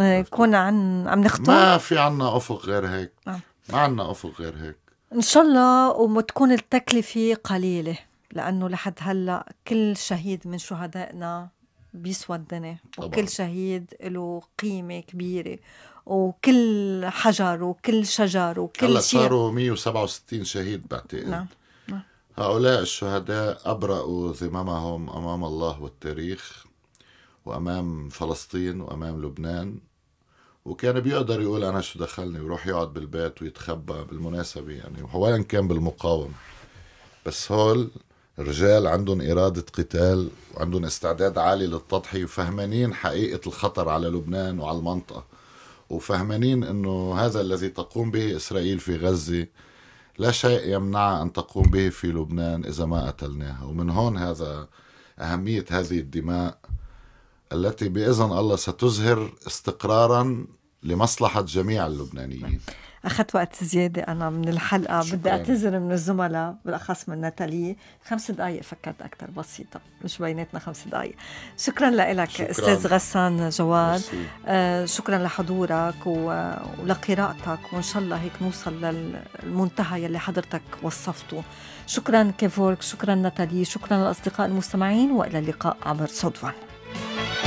يكون إيه، عن عم نختار ما في عنا افق غير هيك نعم. ما عنا افق غير هيك ان شاء الله ومتكون التكلفه قليله لانه لحد هلا كل شهيد من شهدائنا بيسوى الدنيا وكل شهيد له قيمه كبيره وكل حجر وكل شجر وكل شيء هلا صاروا 167 شهيد بعتقد نعم. هؤلاء الشهداء أبرأوا ذممهم أمام الله والتاريخ وأمام فلسطين وأمام لبنان وكان بيقدر يقول أنا شو دخلني ويروح يقعد بالبيت ويتخبى بالمناسبة يعني وحوالا كان بالمقاومة بس هول الرجال عندهم إرادة قتال وعندهم استعداد عالي للتضحية وفهمانين حقيقة الخطر على لبنان وعلى المنطقة وفهمانين أنه هذا الذي تقوم به إسرائيل في غزة لا شيء يمنعها أن تقوم به في لبنان إذا ما قتلناها ومن هون هذا أهمية هذه الدماء التي بإذن الله ستزهر استقرارا لمصلحة جميع اللبنانيين أخذت وقت زيادة أنا من الحلقة شكرا. بدي أعتذر من الزملاء بالأخص من ناتالي خمس دقايق فكرت أكثر بسيطة مش بيناتنا خمس دقايق شكرا لك أستاذ غسان جواد آه شكرا لحضورك و... ولقراءتك وإن شاء الله هيك نوصل للمنتهى يلي حضرتك وصفته شكرا كيفورك شكرا ناتالي شكرا للأصدقاء المستمعين وإلى اللقاء عبر صدفة